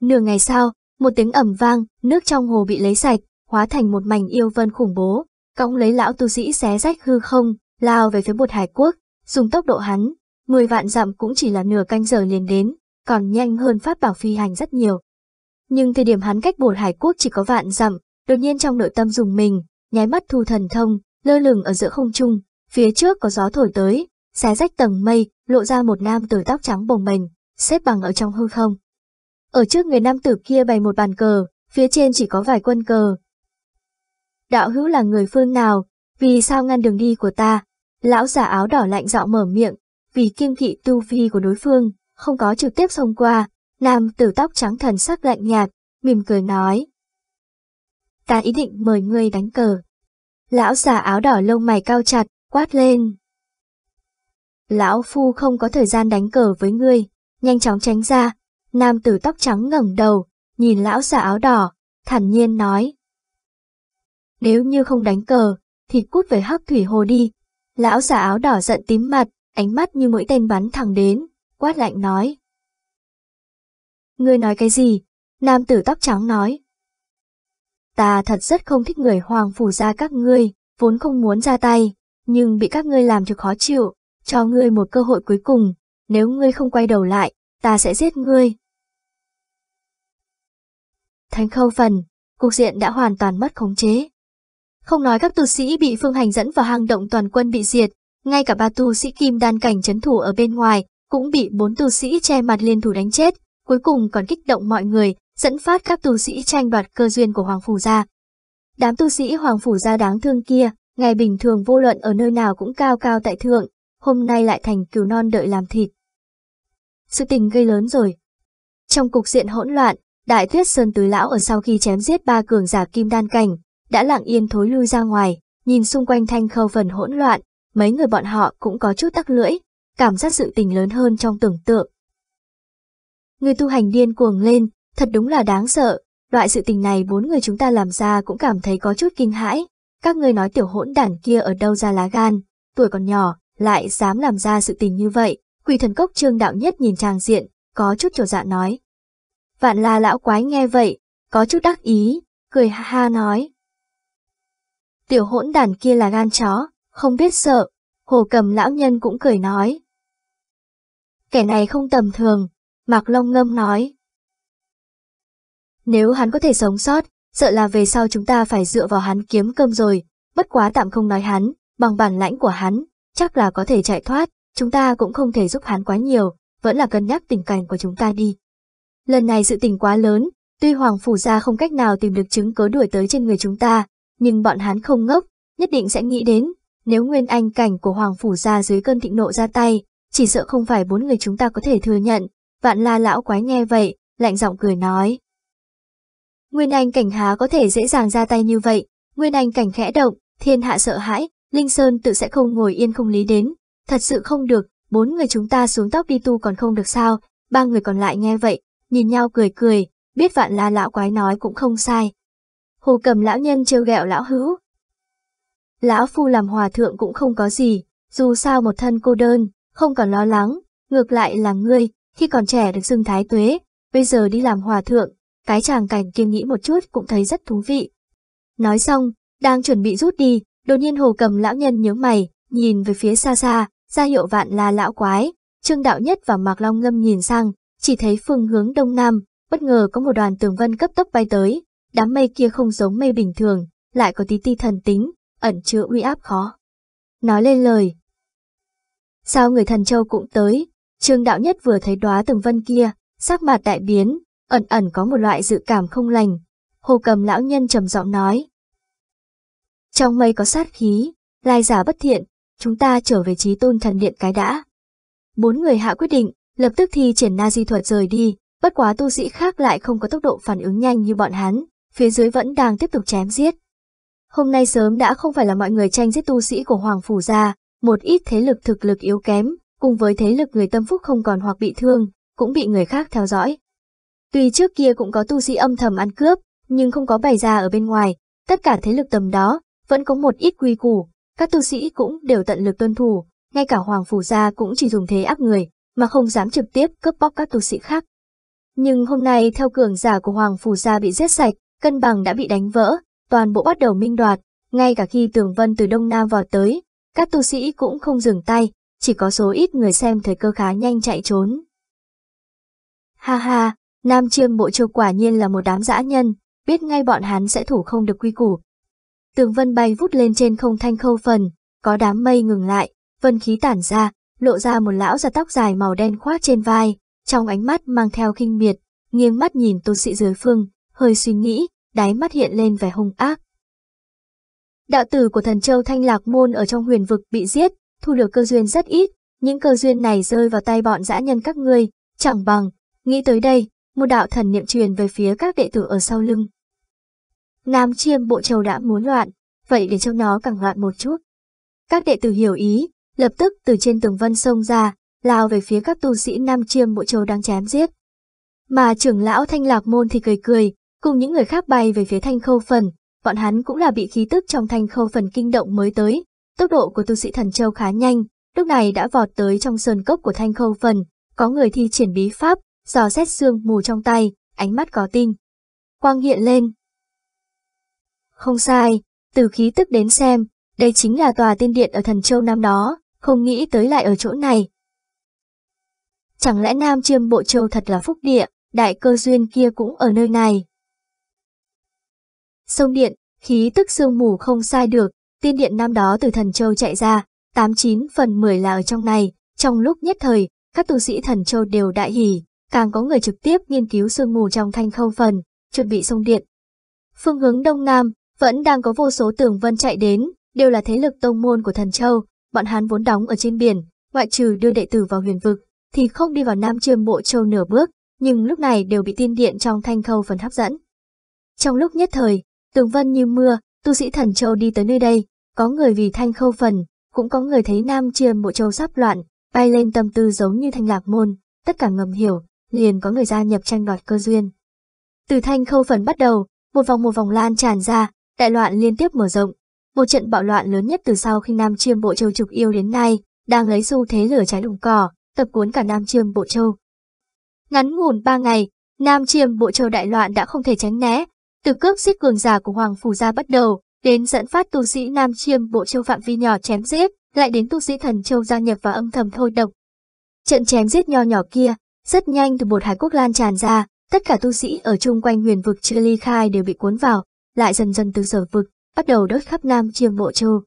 Nửa ngày sau, một tiếng ẩm vang, nước trong hồ bị lấy sạch, hóa thành một mảnh yêu vân khủng bố, cõng lấy lão tu sĩ xé rách hư không, lao về phía bột hải quốc, dùng tốc độ hắn, mười vạn dặm cũng chỉ là nửa canh giờ liền đến, còn nhanh hơn pháp bảo phi hành rất nhiều. Nhưng thời điểm hắn cách bột hải quốc chỉ có vạn dặm, đột nhiên trong nội tâm dùng mình, nháy mắt thu thần thông, lơ lửng ở giữa không trung, phía trước có gió thổi tới, xé rách tầng mây, lộ ra một nam tử tóc trắng bồng bềnh, xếp bằng ở trong hư không. Ở trước người nam tử kia bày một bàn cờ, phía trên chỉ có vài quân cờ. Đạo hữu là người phương nào, vì sao ngăn đường đi của ta? Lão giả áo đỏ lạnh dọ mở miệng, vì kim kỵ tu vi của đối phương, không có trực tiếp xông qua, nam tử tóc trắng thần sắc lạnh nhạt, mỉm cười nói. Ta ý định mời ngươi đánh cờ. Lão già áo đỏ lông mày cao chặt, quát lên. Lão phu không có thời gian đánh cờ với ngươi, nhanh chóng tránh ra, nam tử tóc trắng ngẩng đầu, nhìn lão già áo đỏ, thản nhiên nói. Nếu như không đánh cờ, thì cút về hắc thủy hồ đi. Lão già áo đỏ giận tím mặt, ánh mắt như mũi tên bắn thẳng đến, quát lạnh nói. Ngươi nói cái gì? Nam tử tóc trắng nói. Ta thật rất không thích người hoàng phủ ra các ngươi, vốn không muốn ra tay, nhưng bị các ngươi làm cho khó chịu, cho ngươi một cơ hội cuối cùng, nếu ngươi không quay đầu lại, ta sẽ giết ngươi. Thánh khâu phần, cục diện đã hoàn toàn mất khống chế. Không nói các tu sĩ bị phương hành dẫn vào hang động toàn quân bị diệt, ngay cả ba tu sĩ kim đan cảnh chấn thủ ở bên ngoài, cũng bị bốn tu sĩ che mặt liên thủ đánh chết, cuối cùng còn kích động mọi người, dẫn phát các tu sĩ tranh đoạt cơ duyên của Hoàng Phủ gia. Đám tu sĩ Hoàng Phủ gia đáng thương kia, ngày bình thường vô luận ở nơi nào cũng cao cao tại thượng, hôm nay lại thành cừu non đợi làm thịt. Sự tình gây lớn rồi. Trong cục diện hỗn loạn, Đại Tuyết Sơn Tứ Lão ở sau khi chém giết ba cường giả kim đan cảnh, đã lặng yên thối lui ra ngoài, nhìn xung quanh thanh khâu phần hỗn loạn, mấy người bọn họ cũng có chút tắc lưỡi, cảm giác sự tình lớn hơn trong tưởng tượng. Người tu hành điên cuồng lên, thật đúng là đáng sợ, loại sự tình này bốn người chúng ta làm ra cũng cảm thấy có chút kinh hãi, các ngươi nói tiểu hỗn đản kia ở đâu ra lá gan, tuổi còn nhỏ, lại dám làm ra sự tình như vậy, quỷ thần cốc trương đạo nhất nhìn tràng diện, có chút trổ dạ nói. Vạn la lão quái nghe vậy, có chút đắc ý, cười ha ha nói. Tiểu hỗn đản kia là gan chó, không biết sợ, hồ cầm lão nhân cũng cười nói. Kẻ này không tầm thường, Mạc Long Ngâm nói. Nếu hắn có thể sống sót, sợ là về sau chúng ta phải dựa vào hắn kiếm cơm rồi, bất quá tạm không nói hắn, bằng bản lãnh của hắn, chắc là có thể chạy thoát, chúng ta cũng không thể giúp hắn quá nhiều, vẫn là cân nhắc tình cảnh của chúng ta đi. Lần này sự tình quá lớn, tuy Hoàng Phủ Gia không cách nào tìm được chứng cứ đuổi tới trên người chúng ta, nhưng bọn hắn không ngốc, nhất định sẽ nghĩ đến nếu nguyên anh cảnh của Hoàng Phủ ra dưới cơn thịnh nộ ra tay, chỉ sợ không phải bốn người chúng ta có thể thừa nhận. Vạn la lão quái nghe vậy, lạnh giọng cười nói. Nguyên anh cảnh há có thể dễ dàng ra tay như vậy, nguyên anh cảnh khẽ động, thiên hạ sợ hãi, Linh Sơn tự sẽ không ngồi yên không lý đến. Thật sự không được, bốn người chúng ta xuống tóc đi tu còn không được sao, ba người còn lại nghe vậy, nhìn nhau cười cười, biết vạn la lão quái nói cũng không sai. Hồ cầm lão nhân trêu ghẹo lão hữu, lão phu làm hòa thượng cũng không có gì, dù sao một thân cô đơn, không còn lo lắng, ngược lại là ngươi, khi còn trẻ được xưng thái tuế, bây giờ đi làm hòa thượng, cái chàng cảnh kiêm nghĩ một chút cũng thấy rất thú vị. Nói xong, đang chuẩn bị rút đi, đột nhiên hồ cầm lão nhân nhớ mày, nhìn về phía xa xa, ra hiệu vạn là lão quái, trương đạo nhất và mạc long ngâm nhìn sang, chỉ thấy phương hướng đông nam, bất ngờ có một đoàn tường vân cấp tốc bay tới, đám mây kia không giống mây bình thường, lại có tí ti thần tính, ẩn chứa uy áp khó. Nói lên lời. Sao người thần châu cũng tới, trương đạo nhất vừa thấy đoá từng vân kia, sắc mặt đại biến, ẩn ẩn có một loại dự cảm không lành. Hồ cầm lão nhân trầm giọng nói. Trong mây có sát khí, lai giả bất thiện, chúng ta trở về trí tôn thần điện cái đã. Bốn người hạ quyết định, lập tức thi triển na di thuật rời đi, bất quá tu sĩ khác lại không có tốc độ phản ứng nhanh như bọn hắn, phía dưới vẫn đang tiếp tục chém giết, Hôm nay sớm đã không phải là mọi người tranh giết tu sĩ của Hoàng Phủ gia, một ít thế lực thực lực yếu kém, cùng với thế lực người tâm phúc không còn hoặc bị thương, cũng bị người khác theo dõi. Tuy trước kia cũng có tu sĩ âm thầm ăn cướp, nhưng không có bày ra ở bên ngoài, tất cả thế lực tầm đó, vẫn có một ít quy củ, các tu sĩ cũng đều tận lực tuân thủ, ngay cả Hoàng Phủ gia cũng chỉ dùng thế áp người, mà không dám trực tiếp cướp bóc các tu sĩ khác. Nhưng hôm nay theo cường giả của Hoàng Phủ gia bị giết sạch, cân bằng đã bị đánh vỡ, toàn bộ bắt đầu minh đoạt, ngay cả khi tường vân từ Đông Nam vào tới, các tu sĩ cũng không dừng tay, chỉ có số ít người xem thời cơ khá nhanh chạy trốn. Ha ha, Nam Chiêm Bộ Châu quả nhiên là một đám dã nhân, biết ngay bọn hắn sẽ thủ không được quy củ. Tường vân bay vút lên trên không thanh khâu phần, có đám mây ngừng lại, vân khí tản ra, lộ ra một lão già tóc dài màu đen khoác trên vai, trong ánh mắt mang theo kinh miệt, nghiêng mắt nhìn tu sĩ dưới phương, hơi suy nghĩ, đáy mắt hiện lên vẻ hung ác. Đạo tử của thần châu Thanh Lạc Môn ở trong huyền vực bị giết, thu được cơ duyên rất ít, những cơ duyên này rơi vào tay bọn dã nhân các ngươi, chẳng bằng, nghĩ tới đây, một đạo thần niệm truyền về phía các đệ tử ở sau lưng. Nam chiêm bộ châu đã muốn loạn, vậy để cho nó càng loạn một chút. Các đệ tử hiểu ý, lập tức từ trên tường vân sông ra, lao về phía các tu sĩ Nam chiêm bộ châu đang chém giết. Mà trưởng lão Thanh Lạc Môn thì cười cười, Cùng những người khác bay về phía thanh khâu phần, bọn hắn cũng là bị khí tức trong thanh khâu phần kinh động mới tới. Tốc độ của tu sĩ thần châu khá nhanh, lúc này đã vọt tới trong sơn cốc của thanh khâu phần, có người thi triển bí pháp, dò xét xương mù trong tay, ánh mắt có tinh. Quang hiện lên. Không sai, từ khí tức đến xem, đây chính là tòa tiên điện ở thần châu năm đó, không nghĩ tới lại ở chỗ này. Chẳng lẽ Nam Chiêm Bộ Châu thật là phúc địa, đại cơ duyên kia cũng ở nơi này. Sông Điện, khí tức sương mù không sai được, tiên điện năm đó từ Thần Châu chạy ra, 89 phần 10 là ở trong này, trong lúc nhất thời, các tu sĩ Thần Châu đều đại hỉ, càng có người trực tiếp nghiên cứu sương mù trong thanh khâu phần, chuẩn bị sông điện. Phương hướng Đông Nam, vẫn đang có vô số tường vân chạy đến, đều là thế lực tông môn của Thần Châu, bọn Hán vốn đóng ở trên biển, ngoại trừ đưa đệ tử vào huyền vực, thì không đi vào Nam Chiêm Bộ Châu nửa bước, nhưng lúc này đều bị tiên điện trong thanh khâu phần hấp dẫn. Trong lúc nhất thời, Tường vân như mưa, tu sĩ thần châu đi tới nơi đây, có người vì thanh khâu phần, cũng có người thấy nam chiêm bộ châu sắp loạn, bay lên tâm tư giống như thanh lạc môn, tất cả ngầm hiểu, liền có người gia nhập tranh đoạt cơ duyên. Từ thanh khâu phần bắt đầu, một vòng một vòng lan tràn ra, đại loạn liên tiếp mở rộng. Một trận bạo loạn lớn nhất từ sau khi Nam Chiêm Bộ Châu trục yêu đến nay, đang lấy xu thế lửa trái đồng cỏ, tập cuốn cả Nam Chiêm Bộ Châu. Ngắn ngủn ba ngày, Nam Chiêm Bộ Châu đại loạn đã không thể tránh né, từ cướp giết cường giả của Hoàng Phủ Gia bắt đầu, đến dẫn phát tu sĩ Nam Chiêm bộ châu phạm vi nhỏ chém giết, lại đến tu sĩ Thần Châu gia nhập và âm thầm thôi độc. Trận chém giết nho nhỏ kia, rất nhanh từ một hải quốc lan tràn ra, tất cả tu sĩ ở chung quanh huyền vực chưa ly khai đều bị cuốn vào, lại dần dần từ sở vực, bắt đầu đốt khắp Nam Chiêm bộ châu.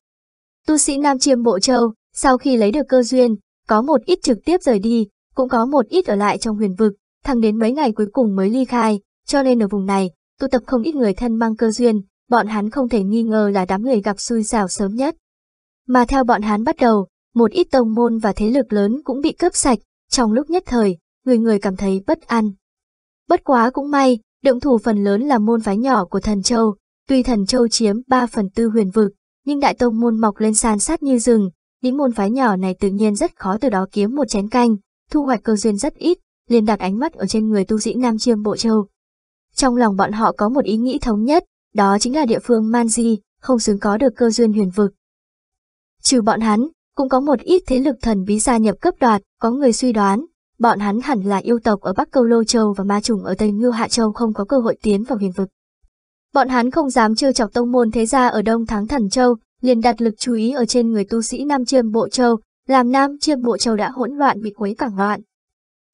Tu sĩ Nam Chiêm bộ châu, sau khi lấy được cơ duyên, có một ít trực tiếp rời đi, cũng có một ít ở lại trong huyền vực, thẳng đến mấy ngày cuối cùng mới ly khai, cho nên ở vùng này, tụ tập không ít người thân mang cơ duyên, bọn hắn không thể nghi ngờ là đám người gặp xui xảo sớm nhất. Mà theo bọn hắn bắt đầu, một ít tông môn và thế lực lớn cũng bị cướp sạch, trong lúc nhất thời, người người cảm thấy bất an. Bất quá cũng may, động thủ phần lớn là môn phái nhỏ của thần châu, tuy thần châu chiếm 3 phần tư huyền vực, nhưng đại tông môn mọc lên san sát như rừng, những môn phái nhỏ này tự nhiên rất khó từ đó kiếm một chén canh, thu hoạch cơ duyên rất ít, liền đặt ánh mắt ở trên người tu sĩ Nam Chiêm Bộ Châu, trong lòng bọn họ có một ý nghĩ thống nhất, đó chính là địa phương Manji, không xứng có được cơ duyên huyền vực. Trừ bọn hắn, cũng có một ít thế lực thần bí gia nhập cấp đoạt, có người suy đoán, bọn hắn hẳn là yêu tộc ở Bắc Câu Lô Châu và ma trùng ở Tây Ngưu Hạ Châu không có cơ hội tiến vào huyền vực. Bọn hắn không dám trêu chọc tông môn thế gia ở Đông Thắng Thần Châu, liền đặt lực chú ý ở trên người tu sĩ Nam Chiêm Bộ Châu, làm Nam Chiêm Bộ Châu đã hỗn loạn bị quấy cảng loạn.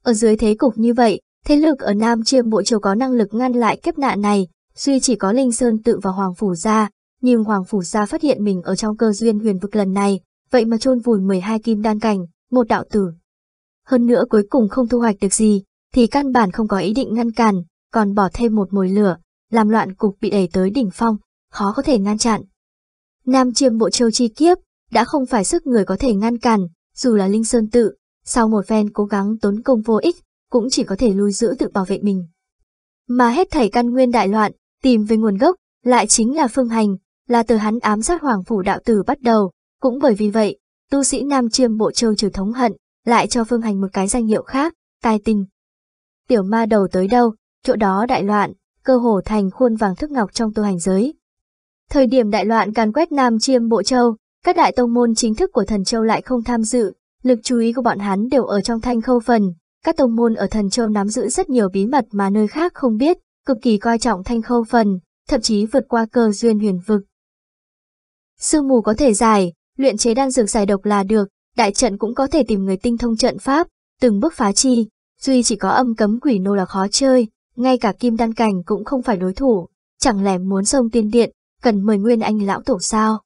Ở dưới thế cục như vậy, Thế lực ở Nam Chiêm Bộ Triều có năng lực ngăn lại kiếp nạn này, duy chỉ có Linh Sơn Tự và Hoàng Phủ Gia, nhưng Hoàng Phủ Gia phát hiện mình ở trong cơ duyên huyền vực lần này, vậy mà chôn vùi 12 kim đan cảnh, một đạo tử. Hơn nữa cuối cùng không thu hoạch được gì, thì căn bản không có ý định ngăn cản, còn bỏ thêm một mồi lửa, làm loạn cục bị đẩy tới đỉnh phong, khó có thể ngăn chặn. Nam Chiêm Bộ Châu chi kiếp, đã không phải sức người có thể ngăn cản, dù là Linh Sơn Tự, sau một phen cố gắng tốn công vô ích, cũng chỉ có thể lui giữ tự bảo vệ mình. Mà hết thảy căn nguyên đại loạn, tìm về nguồn gốc, lại chính là phương hành, là từ hắn ám sát hoàng phủ đạo tử bắt đầu, cũng bởi vì vậy, tu sĩ Nam Chiêm Bộ Châu trừ thống hận, lại cho phương hành một cái danh hiệu khác, tai tình. Tiểu ma đầu tới đâu, chỗ đó đại loạn, cơ hồ thành khuôn vàng thức ngọc trong tu hành giới. Thời điểm đại loạn càn quét Nam Chiêm Bộ Châu, các đại tông môn chính thức của thần châu lại không tham dự, lực chú ý của bọn hắn đều ở trong thanh khâu phần, các tông môn ở Thần Châu nắm giữ rất nhiều bí mật mà nơi khác không biết, cực kỳ coi trọng thanh khâu phần, thậm chí vượt qua cơ duyên huyền vực. Sương mù có thể giải, luyện chế đan dược giải độc là được, đại trận cũng có thể tìm người tinh thông trận pháp, từng bước phá chi, duy chỉ có âm cấm quỷ nô là khó chơi, ngay cả kim đan cảnh cũng không phải đối thủ, chẳng lẽ muốn sông tiên điện, cần mời Nguyên Anh lão tổ sao?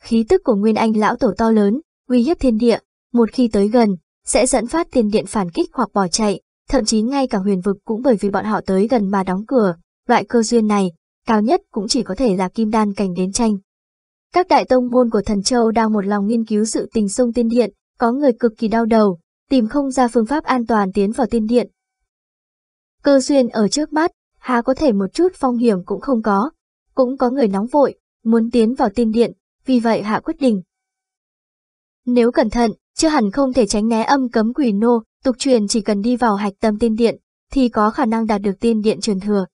Khí tức của Nguyên Anh lão tổ to lớn, uy hiếp thiên địa, một khi tới gần, sẽ dẫn phát tiền điện phản kích hoặc bỏ chạy, thậm chí ngay cả huyền vực cũng bởi vì bọn họ tới gần mà đóng cửa, loại cơ duyên này, cao nhất cũng chỉ có thể là kim đan cảnh đến tranh. Các đại tông môn của thần châu đang một lòng nghiên cứu sự tình sông tiên điện, có người cực kỳ đau đầu, tìm không ra phương pháp an toàn tiến vào tiên điện. Cơ duyên ở trước mắt, há có thể một chút phong hiểm cũng không có, cũng có người nóng vội, muốn tiến vào tiên điện, vì vậy hạ quyết định. Nếu cẩn thận, chưa hẳn không thể tránh né âm cấm quỷ nô, tục truyền chỉ cần đi vào hạch tâm tiên điện, thì có khả năng đạt được tiên điện truyền thừa.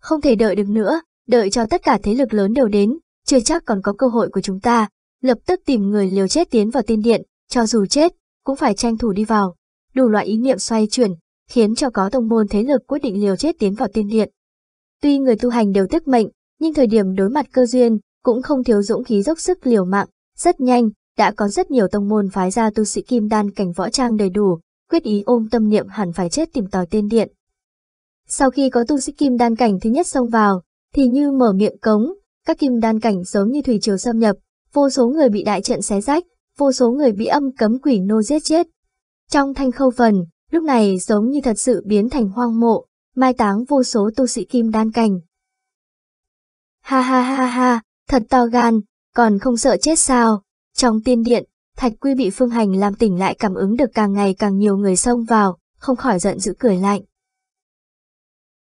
Không thể đợi được nữa, đợi cho tất cả thế lực lớn đều đến, chưa chắc còn có cơ hội của chúng ta, lập tức tìm người liều chết tiến vào tiên điện, cho dù chết, cũng phải tranh thủ đi vào. Đủ loại ý niệm xoay chuyển, khiến cho có tông môn thế lực quyết định liều chết tiến vào tiên điện. Tuy người tu hành đều tức mệnh, nhưng thời điểm đối mặt cơ duyên, cũng không thiếu dũng khí dốc sức liều mạng, rất nhanh, đã có rất nhiều tông môn phái ra tu sĩ kim đan cảnh võ trang đầy đủ, quyết ý ôm tâm niệm hẳn phải chết tìm tòi tiên điện. Sau khi có tu sĩ kim đan cảnh thứ nhất xông vào, thì như mở miệng cống, các kim đan cảnh giống như thủy triều xâm nhập, vô số người bị đại trận xé rách, vô số người bị âm cấm quỷ nô giết chết. Trong thanh khâu phần, lúc này giống như thật sự biến thành hoang mộ, mai táng vô số tu sĩ kim đan cảnh. Ha ha ha ha, thật to gan, còn không sợ chết sao? Trong tiên điện, Thạch Quy bị Phương Hành làm tỉnh lại cảm ứng được càng ngày càng nhiều người xông vào, không khỏi giận dữ cười lạnh.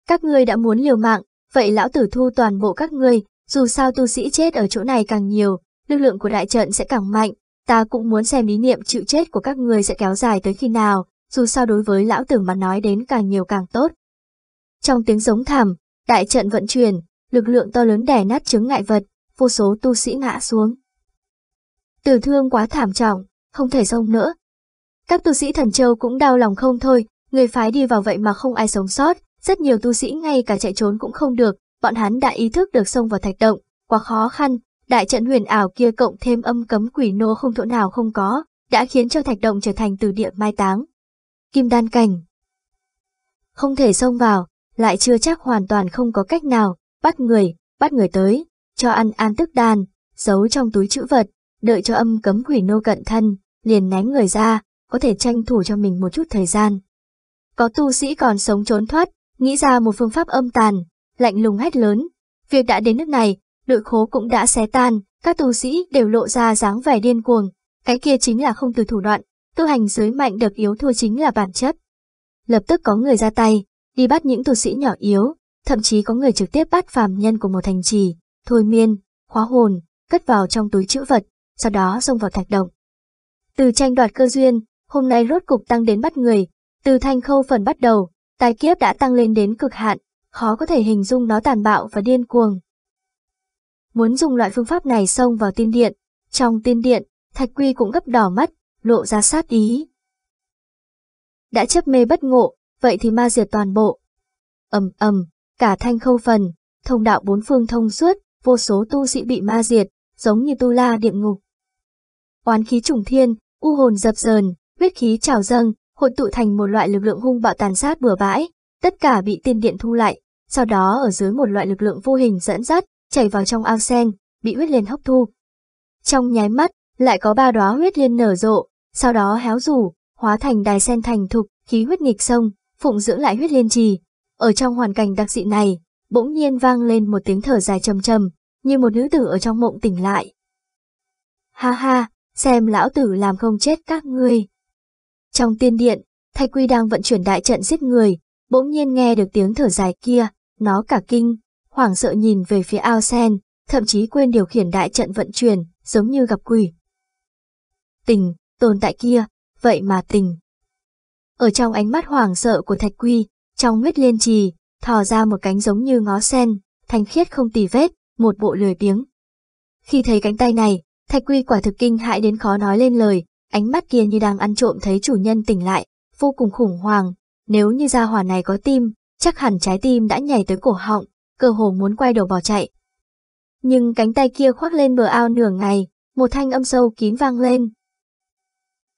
Các ngươi đã muốn liều mạng, vậy lão tử thu toàn bộ các ngươi, dù sao tu sĩ chết ở chỗ này càng nhiều, lực lượng của đại trận sẽ càng mạnh, ta cũng muốn xem lý niệm chịu chết của các ngươi sẽ kéo dài tới khi nào, dù sao đối với lão tử mà nói đến càng nhiều càng tốt. Trong tiếng giống thảm, đại trận vận chuyển, lực lượng to lớn đè nát chứng ngại vật, vô số tu sĩ ngã xuống. Tử thương quá thảm trọng, không thể sống nữa. Các tu sĩ thần châu cũng đau lòng không thôi, người phái đi vào vậy mà không ai sống sót, rất nhiều tu sĩ ngay cả chạy trốn cũng không được, bọn hắn đã ý thức được xông vào thạch động, quá khó khăn, đại trận huyền ảo kia cộng thêm âm cấm quỷ nô không chỗ nào không có, đã khiến cho thạch động trở thành từ địa mai táng. Kim đan cảnh Không thể xông vào, lại chưa chắc hoàn toàn không có cách nào, bắt người, bắt người tới, cho ăn an tức đan, giấu trong túi chữ vật, đợi cho âm cấm quỷ nô cận thân, liền ném người ra, có thể tranh thủ cho mình một chút thời gian. Có tu sĩ còn sống trốn thoát, nghĩ ra một phương pháp âm tàn, lạnh lùng hét lớn. Việc đã đến nước này, đội khố cũng đã xé tan, các tu sĩ đều lộ ra dáng vẻ điên cuồng. Cái kia chính là không từ thủ đoạn, tu hành dưới mạnh được yếu thua chính là bản chất. Lập tức có người ra tay, đi bắt những tu sĩ nhỏ yếu, thậm chí có người trực tiếp bắt phàm nhân của một thành trì, thôi miên, khóa hồn, cất vào trong túi chữ vật, sau đó xông vào thạch động. Từ tranh đoạt cơ duyên, hôm nay rốt cục tăng đến bắt người, từ thanh khâu phần bắt đầu, tài kiếp đã tăng lên đến cực hạn, khó có thể hình dung nó tàn bạo và điên cuồng. Muốn dùng loại phương pháp này xông vào tiên điện, trong tiên điện, thạch quy cũng gấp đỏ mắt, lộ ra sát ý. Đã chấp mê bất ngộ, vậy thì ma diệt toàn bộ. ầm ầm, cả thanh khâu phần, thông đạo bốn phương thông suốt, vô số tu sĩ bị ma diệt, giống như tu la địa ngục oán khí trùng thiên, u hồn dập dờn, huyết khí trào dâng, hội tụ thành một loại lực lượng hung bạo tàn sát bừa bãi, tất cả bị tiên điện thu lại, sau đó ở dưới một loại lực lượng vô hình dẫn dắt, chảy vào trong ao sen, bị huyết liên hấp thu. Trong nháy mắt, lại có ba đóa huyết liên nở rộ, sau đó héo rủ, hóa thành đài sen thành thục, khí huyết nghịch sông, phụng dưỡng lại huyết liên trì. Ở trong hoàn cảnh đặc dị này, bỗng nhiên vang lên một tiếng thở dài trầm trầm, như một nữ tử ở trong mộng tỉnh lại. Ha ha, xem lão tử làm không chết các ngươi. Trong tiên điện, Thạch Quy đang vận chuyển đại trận giết người, bỗng nhiên nghe được tiếng thở dài kia, nó cả kinh, hoảng sợ nhìn về phía ao sen, thậm chí quên điều khiển đại trận vận chuyển, giống như gặp quỷ. Tình, tồn tại kia, vậy mà tình. Ở trong ánh mắt hoảng sợ của Thạch Quy, trong huyết liên trì, thò ra một cánh giống như ngó sen, thanh khiết không tì vết, một bộ lười biếng. Khi thấy cánh tay này, Thạch Quy quả thực kinh hãi đến khó nói lên lời, ánh mắt kia như đang ăn trộm thấy chủ nhân tỉnh lại, vô cùng khủng hoảng. Nếu như gia hỏa này có tim, chắc hẳn trái tim đã nhảy tới cổ họng, cơ hồ muốn quay đầu bỏ chạy. Nhưng cánh tay kia khoác lên bờ ao nửa ngày, một thanh âm sâu kín vang lên.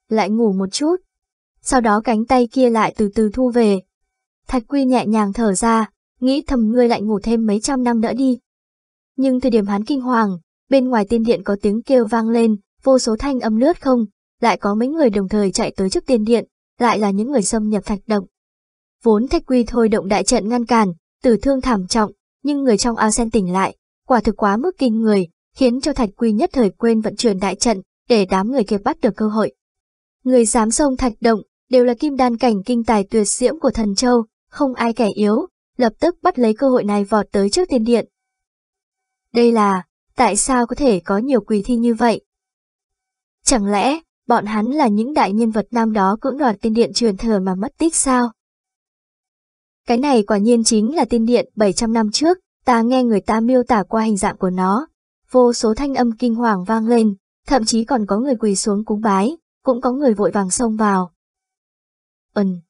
Lại ngủ một chút. Sau đó cánh tay kia lại từ từ thu về. Thạch Quy nhẹ nhàng thở ra, nghĩ thầm ngươi lại ngủ thêm mấy trăm năm nữa đi. Nhưng từ điểm hắn kinh hoàng, Bên ngoài tiên điện có tiếng kêu vang lên, vô số thanh âm lướt không, lại có mấy người đồng thời chạy tới trước tiên điện, lại là những người xâm nhập thạch động. Vốn thạch quy thôi động đại trận ngăn cản, tử thương thảm trọng, nhưng người trong sen tỉnh lại, quả thực quá mức kinh người, khiến cho thạch quy nhất thời quên vận chuyển đại trận, để đám người kia bắt được cơ hội. Người dám sông thạch động, đều là kim đan cảnh kinh tài tuyệt diễm của thần châu, không ai kẻ yếu, lập tức bắt lấy cơ hội này vọt tới trước tiên điện. Đây là tại sao có thể có nhiều quỳ thi như vậy? Chẳng lẽ, bọn hắn là những đại nhân vật nam đó cưỡng đoạt tiên điện truyền thừa mà mất tích sao? Cái này quả nhiên chính là tiên điện 700 năm trước, ta nghe người ta miêu tả qua hình dạng của nó. Vô số thanh âm kinh hoàng vang lên, thậm chí còn có người quỳ xuống cúng bái, cũng có người vội vàng xông vào. Ừm.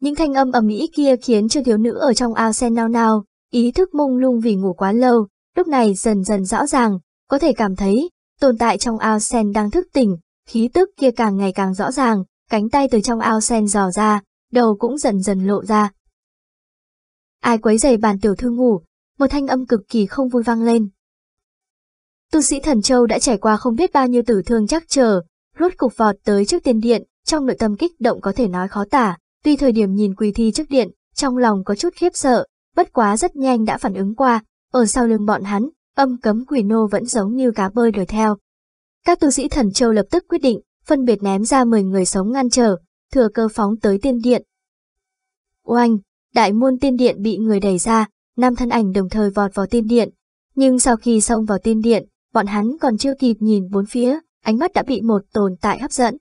Những thanh âm ầm ĩ kia khiến cho thiếu nữ ở trong ao sen nao nao, ý thức mông lung vì ngủ quá lâu, lúc này dần dần rõ ràng, có thể cảm thấy, tồn tại trong ao sen đang thức tỉnh, khí tức kia càng ngày càng rõ ràng, cánh tay từ trong ao sen dò ra, đầu cũng dần dần lộ ra. Ai quấy giày bàn tiểu thư ngủ, một thanh âm cực kỳ không vui vang lên. Tu sĩ Thần Châu đã trải qua không biết bao nhiêu tử thương chắc chờ, rốt cục vọt tới trước tiên điện, trong nội tâm kích động có thể nói khó tả, tuy thời điểm nhìn quỳ thi trước điện, trong lòng có chút khiếp sợ, bất quá rất nhanh đã phản ứng qua, ở sau lưng bọn hắn, âm cấm quỷ nô vẫn giống như cá bơi đuổi theo. Các tu sĩ thần châu lập tức quyết định, phân biệt ném ra 10 người sống ngăn trở, thừa cơ phóng tới tiên điện. Oanh, đại môn tiên điện bị người đẩy ra, năm thân ảnh đồng thời vọt vào tiên điện. Nhưng sau khi xông vào tiên điện, bọn hắn còn chưa kịp nhìn bốn phía, ánh mắt đã bị một tồn tại hấp dẫn.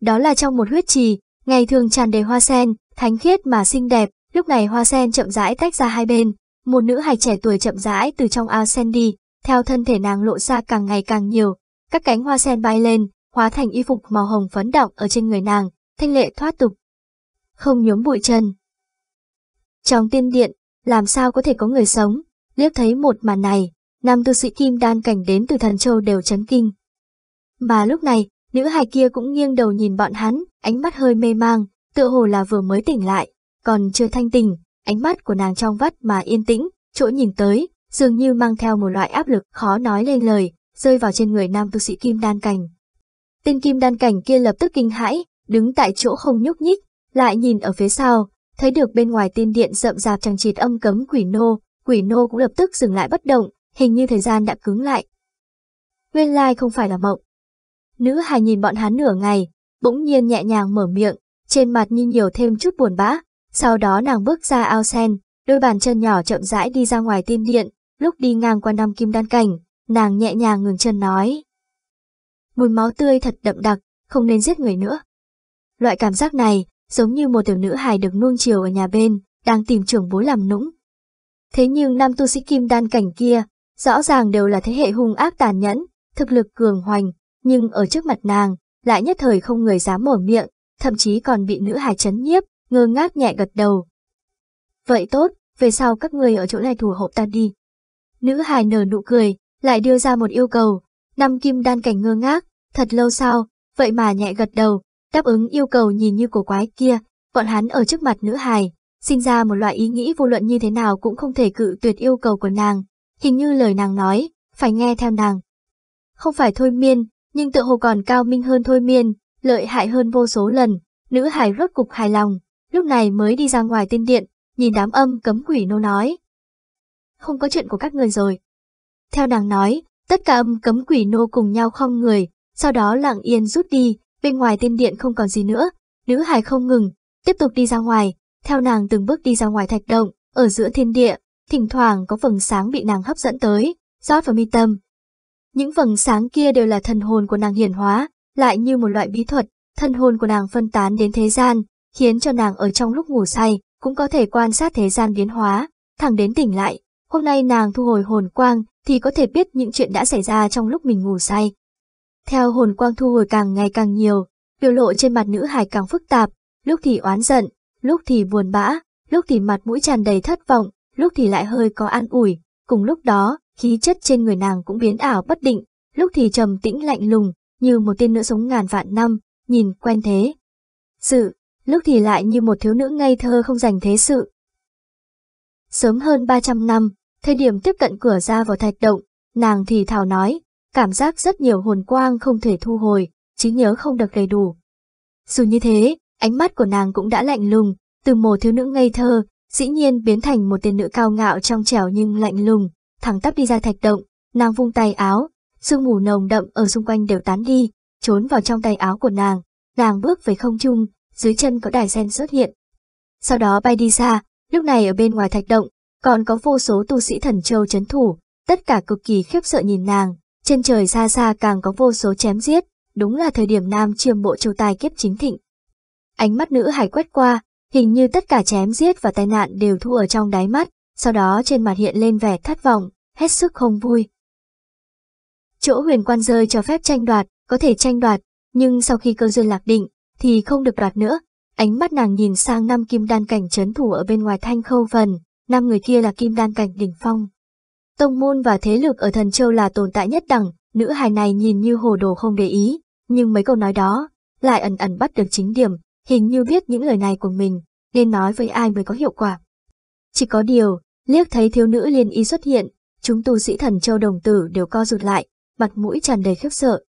Đó là trong một huyết trì, ngày thường tràn đầy hoa sen, thánh khiết mà xinh đẹp, lúc này hoa sen chậm rãi tách ra hai bên, một nữ hài trẻ tuổi chậm rãi từ trong ao sen đi, theo thân thể nàng lộ ra càng ngày càng nhiều, các cánh hoa sen bay lên, hóa thành y phục màu hồng phấn đọng ở trên người nàng, thanh lệ thoát tục. Không nhuốm bụi chân. Trong tiên điện, làm sao có thể có người sống, liếc thấy một màn này, nam tư sĩ Kim đan cảnh đến từ thần châu đều chấn kinh. Mà lúc này, nữ hài kia cũng nghiêng đầu nhìn bọn hắn, ánh mắt hơi mê mang, tựa hồ là vừa mới tỉnh lại, còn chưa thanh tỉnh, ánh mắt của nàng trong vắt mà yên tĩnh, chỗ nhìn tới, dường như mang theo một loại áp lực khó nói lên lời, rơi vào trên người nam tu sĩ kim đan cảnh. Tên kim đan cảnh kia lập tức kinh hãi, đứng tại chỗ không nhúc nhích, lại nhìn ở phía sau, thấy được bên ngoài tiên điện rậm rạp chẳng chịt âm cấm quỷ nô, quỷ nô cũng lập tức dừng lại bất động, hình như thời gian đã cứng lại. Nguyên lai like không phải là mộng. Nữ hài nhìn bọn hắn nửa ngày, bỗng nhiên nhẹ nhàng mở miệng, trên mặt như nhiều thêm chút buồn bã, sau đó nàng bước ra ao sen, đôi bàn chân nhỏ chậm rãi đi ra ngoài tiên điện, lúc đi ngang qua năm kim đan cảnh, nàng nhẹ nhàng ngừng chân nói. Mùi máu tươi thật đậm đặc, không nên giết người nữa. Loại cảm giác này, giống như một tiểu nữ hài được nuông chiều ở nhà bên, đang tìm trưởng bố làm nũng. Thế nhưng nam tu sĩ kim đan cảnh kia, rõ ràng đều là thế hệ hung ác tàn nhẫn, thực lực cường hoành, nhưng ở trước mặt nàng, lại nhất thời không người dám mở miệng, thậm chí còn bị nữ hài chấn nhiếp, ngơ ngác nhẹ gật đầu. Vậy tốt, về sau các người ở chỗ này thủ hộ ta đi. Nữ hài nở nụ cười, lại đưa ra một yêu cầu. Năm kim đan cảnh ngơ ngác, thật lâu sau, vậy mà nhẹ gật đầu, đáp ứng yêu cầu nhìn như cổ quái kia, bọn hắn ở trước mặt nữ hài, sinh ra một loại ý nghĩ vô luận như thế nào cũng không thể cự tuyệt yêu cầu của nàng, hình như lời nàng nói, phải nghe theo nàng. Không phải thôi miên, nhưng tự hồ còn cao minh hơn thôi miên, lợi hại hơn vô số lần, nữ hài rốt cục hài lòng, lúc này mới đi ra ngoài tiên điện, nhìn đám âm cấm quỷ nô nói. Không có chuyện của các người rồi. Theo nàng nói, tất cả âm cấm quỷ nô cùng nhau không người, sau đó lặng yên rút đi, bên ngoài tiên điện không còn gì nữa, nữ hài không ngừng, tiếp tục đi ra ngoài, theo nàng từng bước đi ra ngoài thạch động, ở giữa thiên địa, thỉnh thoảng có phần sáng bị nàng hấp dẫn tới, rót vào mi tâm. Những phần sáng kia đều là thần hồn của nàng hiển hóa, lại như một loại bí thuật, thần hồn của nàng phân tán đến thế gian, khiến cho nàng ở trong lúc ngủ say, cũng có thể quan sát thế gian biến hóa, thẳng đến tỉnh lại. Hôm nay nàng thu hồi hồn quang thì có thể biết những chuyện đã xảy ra trong lúc mình ngủ say. Theo hồn quang thu hồi càng ngày càng nhiều, biểu lộ trên mặt nữ hải càng phức tạp, lúc thì oán giận, lúc thì buồn bã, lúc thì mặt mũi tràn đầy thất vọng, lúc thì lại hơi có an ủi. Cùng lúc đó, khí chất trên người nàng cũng biến ảo bất định, lúc thì trầm tĩnh lạnh lùng, như một tiên nữ sống ngàn vạn năm, nhìn quen thế. Sự, lúc thì lại như một thiếu nữ ngây thơ không dành thế sự. Sớm hơn 300 năm, thời điểm tiếp cận cửa ra vào thạch động, nàng thì thảo nói, cảm giác rất nhiều hồn quang không thể thu hồi, trí nhớ không được đầy đủ. Dù như thế, ánh mắt của nàng cũng đã lạnh lùng, từ một thiếu nữ ngây thơ, dĩ nhiên biến thành một tên nữ cao ngạo trong trẻo nhưng lạnh lùng, thẳng tắp đi ra thạch động, nàng vung tay áo, sương mù nồng đậm ở xung quanh đều tán đi, trốn vào trong tay áo của nàng, nàng bước về không trung, dưới chân có đài sen xuất hiện. Sau đó bay đi xa, lúc này ở bên ngoài thạch động, còn có vô số tu sĩ thần châu chấn thủ, tất cả cực kỳ khiếp sợ nhìn nàng, trên trời xa xa càng có vô số chém giết, đúng là thời điểm nam chiêm bộ châu tài kiếp chính thịnh. Ánh mắt nữ hải quét qua, hình như tất cả chém giết và tai nạn đều thu ở trong đáy mắt, sau đó trên mặt hiện lên vẻ thất vọng, hết sức không vui. Chỗ huyền quan rơi cho phép tranh đoạt, có thể tranh đoạt, nhưng sau khi cơ duyên lạc định, thì không được đoạt nữa. Ánh mắt nàng nhìn sang năm kim đan cảnh chấn thủ ở bên ngoài thanh khâu phần năm người kia là kim đan cảnh đỉnh phong. Tông môn và thế lực ở thần châu là tồn tại nhất đẳng, nữ hài này nhìn như hồ đồ không để ý, nhưng mấy câu nói đó lại ẩn ẩn bắt được chính điểm, hình như biết những lời này của mình, nên nói với ai mới có hiệu quả. Chỉ có điều, liếc thấy thiếu nữ liền y xuất hiện, chúng tu sĩ thần châu đồng tử đều co rụt lại, mặt mũi tràn đầy khiếp sợ.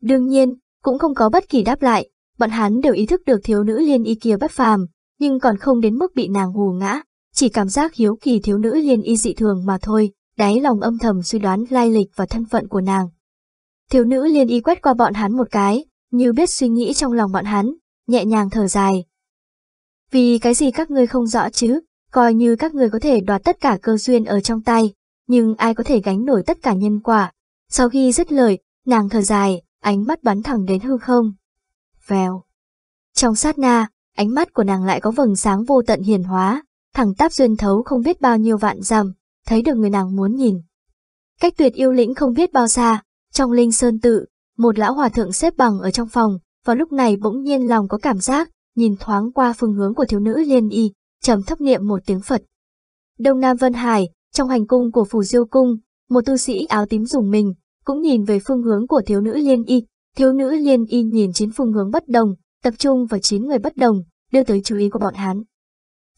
Đương nhiên, cũng không có bất kỳ đáp lại, bọn hắn đều ý thức được thiếu nữ liên y kia bất phàm, nhưng còn không đến mức bị nàng hù ngã, chỉ cảm giác hiếu kỳ thiếu nữ liên y dị thường mà thôi, đáy lòng âm thầm suy đoán lai lịch và thân phận của nàng. Thiếu nữ liên y quét qua bọn hắn một cái, như biết suy nghĩ trong lòng bọn hắn, nhẹ nhàng thở dài. Vì cái gì các ngươi không rõ chứ, coi như các ngươi có thể đoạt tất cả cơ duyên ở trong tay, nhưng ai có thể gánh nổi tất cả nhân quả. Sau khi dứt lời, nàng thở dài, ánh mắt bắn thẳng đến hư không vèo. Trong sát na, ánh mắt của nàng lại có vầng sáng vô tận hiền hóa, thẳng tắp duyên thấu không biết bao nhiêu vạn dặm, thấy được người nàng muốn nhìn. Cách tuyệt yêu lĩnh không biết bao xa, trong linh sơn tự, một lão hòa thượng xếp bằng ở trong phòng, vào lúc này bỗng nhiên lòng có cảm giác, nhìn thoáng qua phương hướng của thiếu nữ liên y, trầm thấp niệm một tiếng Phật. Đông Nam Vân Hải, trong hành cung của Phù Diêu Cung, một tu sĩ áo tím dùng mình, cũng nhìn về phương hướng của thiếu nữ liên y, Thiếu nữ liên y nhìn chín phương hướng bất đồng, tập trung vào chín người bất đồng, đưa tới chú ý của bọn hắn.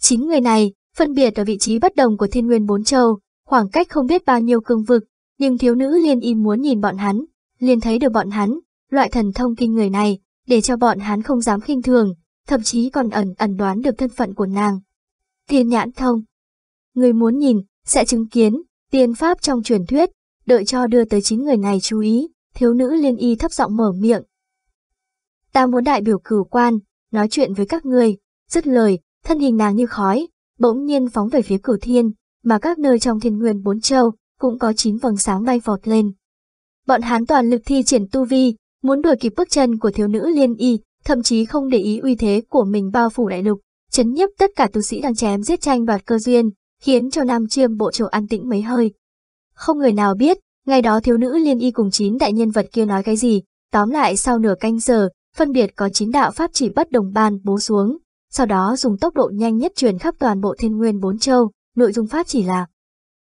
Chín người này, phân biệt ở vị trí bất đồng của thiên nguyên bốn châu, khoảng cách không biết bao nhiêu cương vực, nhưng thiếu nữ liên y muốn nhìn bọn hắn, liền thấy được bọn hắn, loại thần thông kinh người này, để cho bọn hắn không dám khinh thường, thậm chí còn ẩn ẩn đoán được thân phận của nàng. Thiên nhãn thông Người muốn nhìn, sẽ chứng kiến, tiên pháp trong truyền thuyết, đợi cho đưa tới chín người này chú ý, thiếu nữ liên y thấp giọng mở miệng. Ta muốn đại biểu cử quan, nói chuyện với các người, dứt lời, thân hình nàng như khói, bỗng nhiên phóng về phía cử thiên, mà các nơi trong thiên nguyên bốn châu cũng có chín vầng sáng bay vọt lên. Bọn hán toàn lực thi triển tu vi, muốn đuổi kịp bước chân của thiếu nữ liên y, thậm chí không để ý uy thế của mình bao phủ đại lục, chấn nhấp tất cả tu sĩ đang chém giết tranh đoạt cơ duyên, khiến cho nam chiêm bộ chỗ an tĩnh mấy hơi. Không người nào biết, Ngày đó thiếu nữ liên y cùng chín đại nhân vật kia nói cái gì, tóm lại sau nửa canh giờ, phân biệt có chín đạo pháp chỉ bất đồng ban bố xuống, sau đó dùng tốc độ nhanh nhất truyền khắp toàn bộ thiên nguyên bốn châu, nội dung pháp chỉ là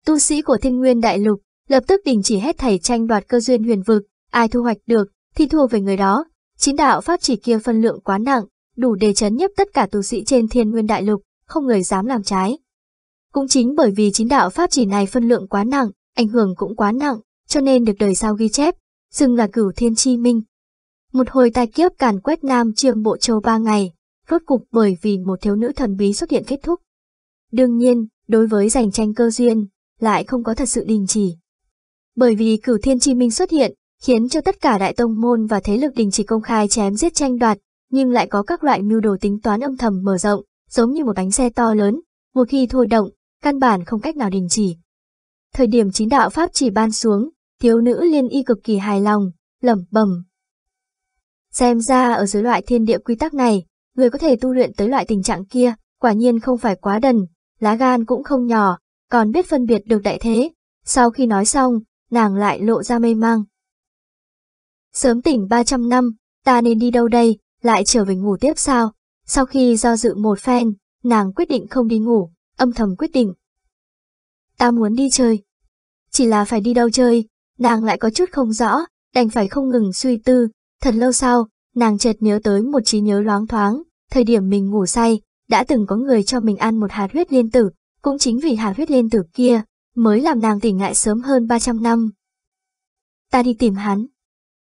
Tu sĩ của thiên nguyên đại lục, lập tức đình chỉ hết thầy tranh đoạt cơ duyên huyền vực, ai thu hoạch được, thì thua về người đó. Chín đạo pháp chỉ kia phân lượng quá nặng, đủ để chấn nhiếp tất cả tu sĩ trên thiên nguyên đại lục, không người dám làm trái. Cũng chính bởi vì chín đạo pháp chỉ này phân lượng quá nặng, ảnh hưởng cũng quá nặng, cho nên được đời sau ghi chép, xưng là cửu thiên chi minh. Một hồi tai kiếp càn quét Nam chiêm bộ châu ba ngày, rốt cục bởi vì một thiếu nữ thần bí xuất hiện kết thúc. Đương nhiên, đối với giành tranh cơ duyên, lại không có thật sự đình chỉ. Bởi vì cửu thiên chi minh xuất hiện, khiến cho tất cả đại tông môn và thế lực đình chỉ công khai chém giết tranh đoạt, nhưng lại có các loại mưu đồ tính toán âm thầm mở rộng, giống như một bánh xe to lớn, một khi thôi động, căn bản không cách nào đình chỉ. Thời điểm chính đạo Pháp chỉ ban xuống, thiếu nữ liên y cực kỳ hài lòng, lẩm bẩm. Xem ra ở dưới loại thiên địa quy tắc này, người có thể tu luyện tới loại tình trạng kia, quả nhiên không phải quá đần, lá gan cũng không nhỏ, còn biết phân biệt được đại thế. Sau khi nói xong, nàng lại lộ ra mê mang. Sớm tỉnh 300 năm, ta nên đi đâu đây, lại trở về ngủ tiếp sao? Sau khi do dự một phen, nàng quyết định không đi ngủ, âm thầm quyết định, ta muốn đi chơi. Chỉ là phải đi đâu chơi, nàng lại có chút không rõ, đành phải không ngừng suy tư, thật lâu sau, nàng chợt nhớ tới một trí nhớ loáng thoáng, thời điểm mình ngủ say, đã từng có người cho mình ăn một hạt huyết liên tử, cũng chính vì hạt huyết liên tử kia, mới làm nàng tỉnh ngại sớm hơn 300 năm. Ta đi tìm hắn.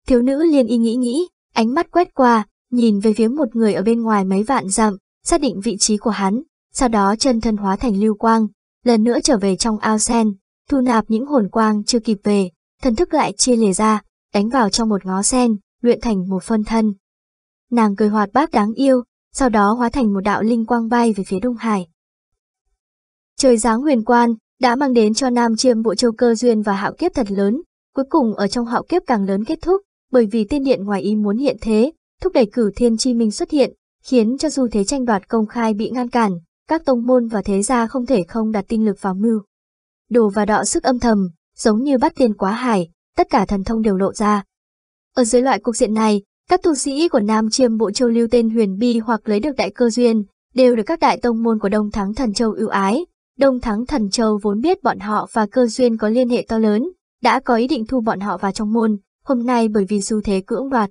Thiếu nữ liên y nghĩ nghĩ, ánh mắt quét qua, nhìn về phía một người ở bên ngoài mấy vạn dặm, xác định vị trí của hắn, sau đó chân thân hóa thành lưu quang, lần nữa trở về trong ao sen, thu nạp những hồn quang chưa kịp về, thần thức lại chia lìa ra, đánh vào trong một ngó sen, luyện thành một phân thân. Nàng cười hoạt bát đáng yêu, sau đó hóa thành một đạo linh quang bay về phía Đông Hải. Trời giáng huyền quan đã mang đến cho Nam Chiêm bộ châu cơ duyên và hạo kiếp thật lớn, cuối cùng ở trong hạo kiếp càng lớn kết thúc, bởi vì tiên điện ngoài ý muốn hiện thế, thúc đẩy cử thiên chi minh xuất hiện, khiến cho du thế tranh đoạt công khai bị ngăn cản, các tông môn và thế gia không thể không đặt tinh lực vào mưu. Đồ và đọ sức âm thầm, giống như bắt tiền quá hải, tất cả thần thông đều lộ ra. Ở dưới loại cuộc diện này, các tu sĩ của Nam Chiêm Bộ Châu lưu tên Huyền Bi hoặc lấy được đại cơ duyên, đều được các đại tông môn của Đông Thắng Thần Châu ưu ái. Đông Thắng Thần Châu vốn biết bọn họ và cơ duyên có liên hệ to lớn, đã có ý định thu bọn họ vào trong môn, hôm nay bởi vì xu thế cưỡng đoạt.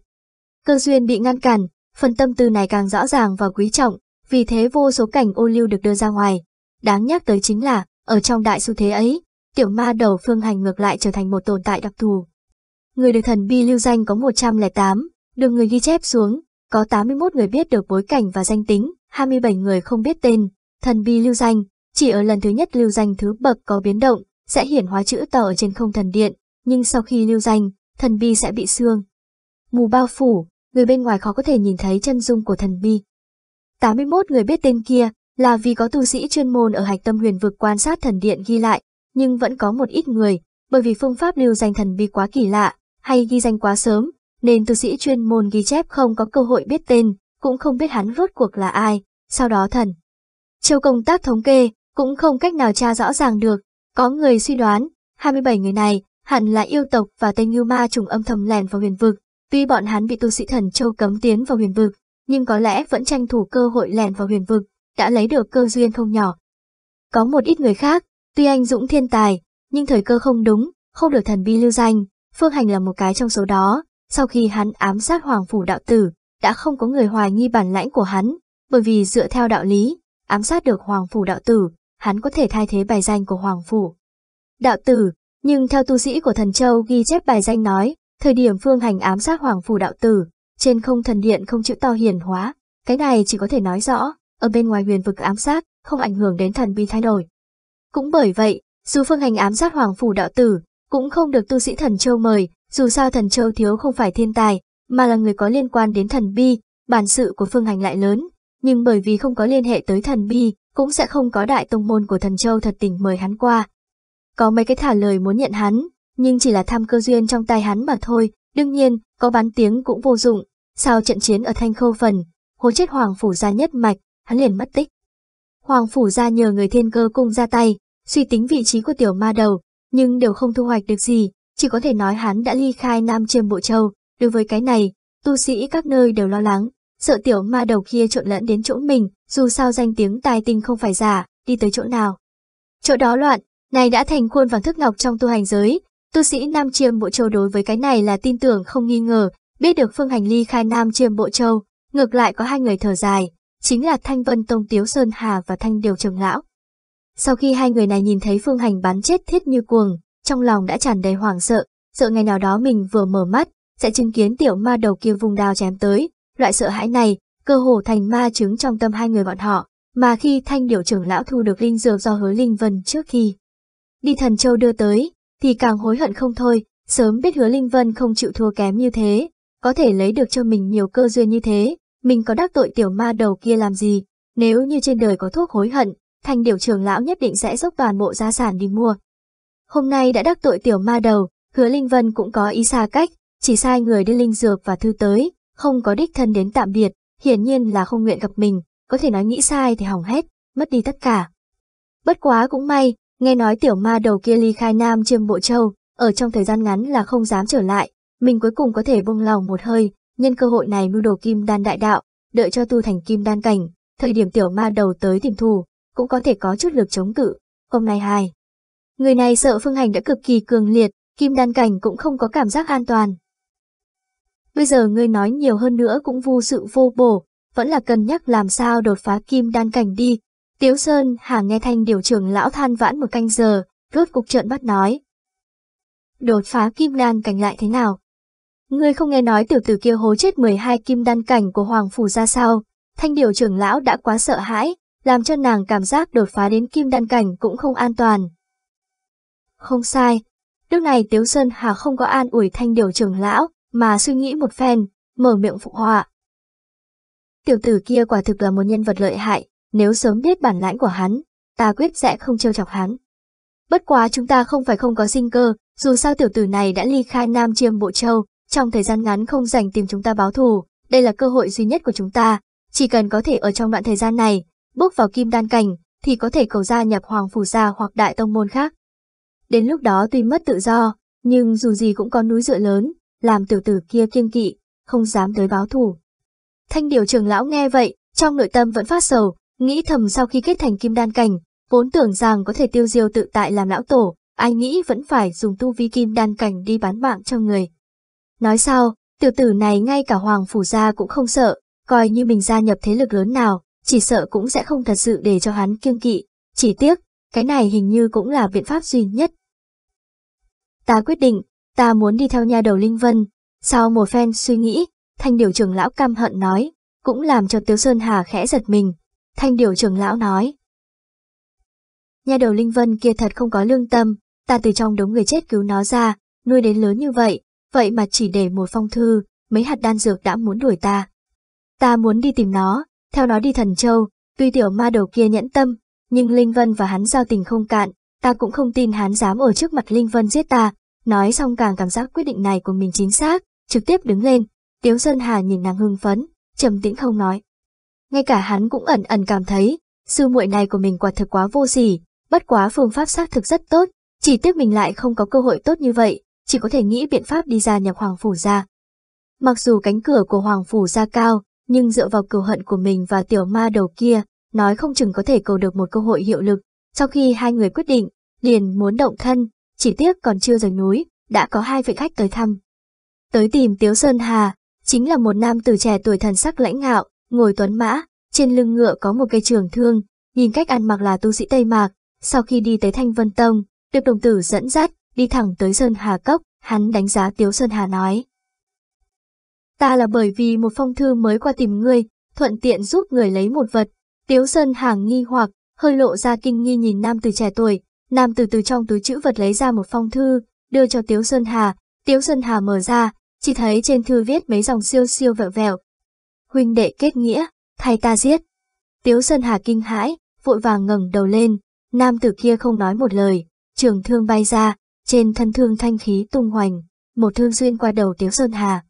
Cơ duyên bị ngăn cản, phần tâm tư này càng rõ ràng và quý trọng, vì thế vô số cảnh ô lưu được đưa ra ngoài. Đáng nhắc tới chính là, ở trong đại xu thế ấy, tiểu ma đầu phương hành ngược lại trở thành một tồn tại đặc thù. Người được thần bi lưu danh có 108, được người ghi chép xuống, có 81 người biết được bối cảnh và danh tính, 27 người không biết tên, thần bi lưu danh, chỉ ở lần thứ nhất lưu danh thứ bậc có biến động, sẽ hiển hóa chữ tờ ở trên không thần điện, nhưng sau khi lưu danh, thần bi sẽ bị xương. Mù bao phủ, người bên ngoài khó có thể nhìn thấy chân dung của thần bi, 81 người biết tên kia là vì có tu sĩ chuyên môn ở hạch tâm huyền vực quan sát thần điện ghi lại, nhưng vẫn có một ít người, bởi vì phương pháp lưu danh thần bí quá kỳ lạ, hay ghi danh quá sớm, nên tu sĩ chuyên môn ghi chép không có cơ hội biết tên, cũng không biết hắn rốt cuộc là ai, sau đó thần. Châu công tác thống kê, cũng không cách nào tra rõ ràng được, có người suy đoán, 27 người này, hẳn là yêu tộc và tên yêu ma trùng âm thầm lèn vào huyền vực, tuy bọn hắn bị tu sĩ thần châu cấm tiến vào huyền vực, nhưng có lẽ vẫn tranh thủ cơ hội lèn vào huyền vực, đã lấy được cơ duyên không nhỏ. Có một ít người khác, tuy anh dũng thiên tài, nhưng thời cơ không đúng, không được thần bi lưu danh, Phương Hành là một cái trong số đó, sau khi hắn ám sát Hoàng Phủ Đạo Tử, đã không có người hoài nghi bản lãnh của hắn, bởi vì dựa theo đạo lý, ám sát được Hoàng Phủ Đạo Tử, hắn có thể thay thế bài danh của Hoàng Phủ. Đạo Tử, nhưng theo tu sĩ của Thần Châu ghi chép bài danh nói, thời điểm Phương Hành ám sát Hoàng Phủ Đạo Tử, trên không thần điện không chữ to hiển hóa, cái này chỉ có thể nói rõ, ở bên ngoài huyền vực ám sát, không ảnh hưởng đến thần bi thay đổi. Cũng bởi vậy, dù phương hành ám sát hoàng phủ đạo tử, cũng không được tu sĩ thần châu mời, dù sao thần châu thiếu không phải thiên tài, mà là người có liên quan đến thần bi, bản sự của phương hành lại lớn, nhưng bởi vì không có liên hệ tới thần bi, cũng sẽ không có đại tông môn của thần châu thật tình mời hắn qua. Có mấy cái thả lời muốn nhận hắn, nhưng chỉ là tham cơ duyên trong tay hắn mà thôi, Đương nhiên, có bán tiếng cũng vô dụng, sau trận chiến ở Thanh Khâu Phần, hố chết Hoàng Phủ Gia nhất mạch, hắn liền mất tích. Hoàng Phủ Gia nhờ người thiên cơ cung ra tay, suy tính vị trí của tiểu ma đầu, nhưng đều không thu hoạch được gì, chỉ có thể nói hắn đã ly khai Nam Chiêm Bộ Châu. Đối với cái này, tu sĩ các nơi đều lo lắng, sợ tiểu ma đầu kia trộn lẫn đến chỗ mình, dù sao danh tiếng tài tinh không phải giả, đi tới chỗ nào. Chỗ đó loạn, này đã thành khuôn vàng thức ngọc trong tu hành giới, Tu sĩ Nam Chiêm Bộ Châu đối với cái này là tin tưởng không nghi ngờ, biết được Phương Hành ly khai Nam Chiêm Bộ Châu, ngược lại có hai người thở dài, chính là Thanh Vân Tông Tiếu Sơn Hà và Thanh Điều Trường Lão. Sau khi hai người này nhìn thấy Phương Hành bán chết thiết như cuồng, trong lòng đã tràn đầy hoảng sợ, sợ ngày nào đó mình vừa mở mắt, sẽ chứng kiến tiểu ma đầu kia vùng đào chém tới, loại sợ hãi này, cơ hồ thành ma chứng trong tâm hai người bọn họ, mà khi Thanh Điều Trưởng Lão thu được linh dược do hứa Linh Vân trước khi đi thần châu đưa tới, thì càng hối hận không thôi, sớm biết hứa Linh Vân không chịu thua kém như thế, có thể lấy được cho mình nhiều cơ duyên như thế, mình có đắc tội tiểu ma đầu kia làm gì, nếu như trên đời có thuốc hối hận, thành điều trưởng lão nhất định sẽ dốc toàn bộ gia sản đi mua. Hôm nay đã đắc tội tiểu ma đầu, hứa Linh Vân cũng có ý xa cách, chỉ sai người đưa linh dược và thư tới, không có đích thân đến tạm biệt, hiển nhiên là không nguyện gặp mình, có thể nói nghĩ sai thì hỏng hết, mất đi tất cả. Bất quá cũng may, Nghe nói tiểu ma đầu kia ly khai Nam Chiêm Bộ Châu, ở trong thời gian ngắn là không dám trở lại, mình cuối cùng có thể buông lòng một hơi, nhân cơ hội này mưu đồ kim đan đại đạo, đợi cho tu thành kim đan cảnh, thời điểm tiểu ma đầu tới tìm thù, cũng có thể có chút lực chống cự. Hôm nay hai, người này sợ phương hành đã cực kỳ cường liệt, kim đan cảnh cũng không có cảm giác an toàn. Bây giờ ngươi nói nhiều hơn nữa cũng vô sự vô bổ, vẫn là cân nhắc làm sao đột phá kim đan cảnh đi, Tiếu Sơn Hà nghe thanh điều trưởng lão than vãn một canh giờ, rốt cục trợn bắt nói. Đột phá kim đan cảnh lại thế nào? Ngươi không nghe nói tiểu tử kia hố chết 12 kim đan cảnh của Hoàng Phủ ra sao? Thanh điều trưởng lão đã quá sợ hãi, làm cho nàng cảm giác đột phá đến kim đan cảnh cũng không an toàn. Không sai, lúc này Tiếu Sơn Hà không có an ủi thanh điều trưởng lão, mà suy nghĩ một phen, mở miệng phụ họa. Tiểu tử kia quả thực là một nhân vật lợi hại, nếu sớm biết bản lãnh của hắn, ta quyết sẽ không trêu chọc hắn. Bất quá chúng ta không phải không có sinh cơ, dù sao tiểu tử này đã ly khai Nam Chiêm Bộ Châu, trong thời gian ngắn không dành tìm chúng ta báo thù, đây là cơ hội duy nhất của chúng ta, chỉ cần có thể ở trong đoạn thời gian này, bước vào kim đan cảnh, thì có thể cầu gia nhập Hoàng Phủ Gia hoặc Đại Tông Môn khác. Đến lúc đó tuy mất tự do, nhưng dù gì cũng có núi dựa lớn, làm tiểu tử kia kiêng kỵ, không dám tới báo thù. Thanh điều trường lão nghe vậy, trong nội tâm vẫn phát sầu, Nghĩ thầm sau khi kết thành kim đan cảnh, vốn tưởng rằng có thể tiêu diêu tự tại làm lão tổ, ai nghĩ vẫn phải dùng tu vi kim đan cảnh đi bán mạng cho người. Nói sao, tiểu tử này ngay cả hoàng phủ gia cũng không sợ, coi như mình gia nhập thế lực lớn nào, chỉ sợ cũng sẽ không thật sự để cho hắn kiêng kỵ, chỉ tiếc, cái này hình như cũng là biện pháp duy nhất. Ta quyết định, ta muốn đi theo nha đầu Linh Vân, sau một phen suy nghĩ, thanh điều trưởng lão cam hận nói, cũng làm cho Tiếu Sơn Hà khẽ giật mình, Thanh điều trưởng lão nói. Nhà đầu Linh Vân kia thật không có lương tâm, ta từ trong đống người chết cứu nó ra, nuôi đến lớn như vậy, vậy mà chỉ để một phong thư, mấy hạt đan dược đã muốn đuổi ta. Ta muốn đi tìm nó, theo nó đi thần châu, tuy tiểu ma đầu kia nhẫn tâm, nhưng Linh Vân và hắn giao tình không cạn, ta cũng không tin hắn dám ở trước mặt Linh Vân giết ta, nói xong càng cảm giác quyết định này của mình chính xác, trực tiếp đứng lên, Tiếu Sơn Hà nhìn nàng hưng phấn, trầm tĩnh không nói ngay cả hắn cũng ẩn ẩn cảm thấy, sư muội này của mình quả thực quá vô sỉ, bất quá phương pháp xác thực rất tốt, chỉ tiếc mình lại không có cơ hội tốt như vậy, chỉ có thể nghĩ biện pháp đi ra nhập hoàng phủ ra. Mặc dù cánh cửa của hoàng phủ ra cao, nhưng dựa vào cừu hận của mình và tiểu ma đầu kia, nói không chừng có thể cầu được một cơ hội hiệu lực. Sau khi hai người quyết định, liền muốn động thân, chỉ tiếc còn chưa rời núi, đã có hai vị khách tới thăm. Tới tìm Tiếu Sơn Hà, chính là một nam tử trẻ tuổi thần sắc lãnh ngạo, ngồi tuấn mã, trên lưng ngựa có một cây trường thương, nhìn cách ăn mặc là tu sĩ Tây Mạc, sau khi đi tới Thanh Vân Tông, được đồng tử dẫn dắt, đi thẳng tới Sơn Hà Cốc, hắn đánh giá Tiếu Sơn Hà nói. Ta là bởi vì một phong thư mới qua tìm ngươi, thuận tiện giúp người lấy một vật. Tiếu Sơn Hà nghi hoặc, hơi lộ ra kinh nghi nhìn nam từ trẻ tuổi, nam từ từ trong túi chữ vật lấy ra một phong thư, đưa cho Tiếu Sơn Hà, Tiếu Sơn Hà mở ra, chỉ thấy trên thư viết mấy dòng siêu siêu vẹo vẹo, huynh đệ kết nghĩa, thay ta giết. Tiếu Sơn Hà kinh hãi, vội vàng ngẩng đầu lên, nam tử kia không nói một lời, trường thương bay ra, trên thân thương thanh khí tung hoành, một thương xuyên qua đầu Tiếu Sơn Hà.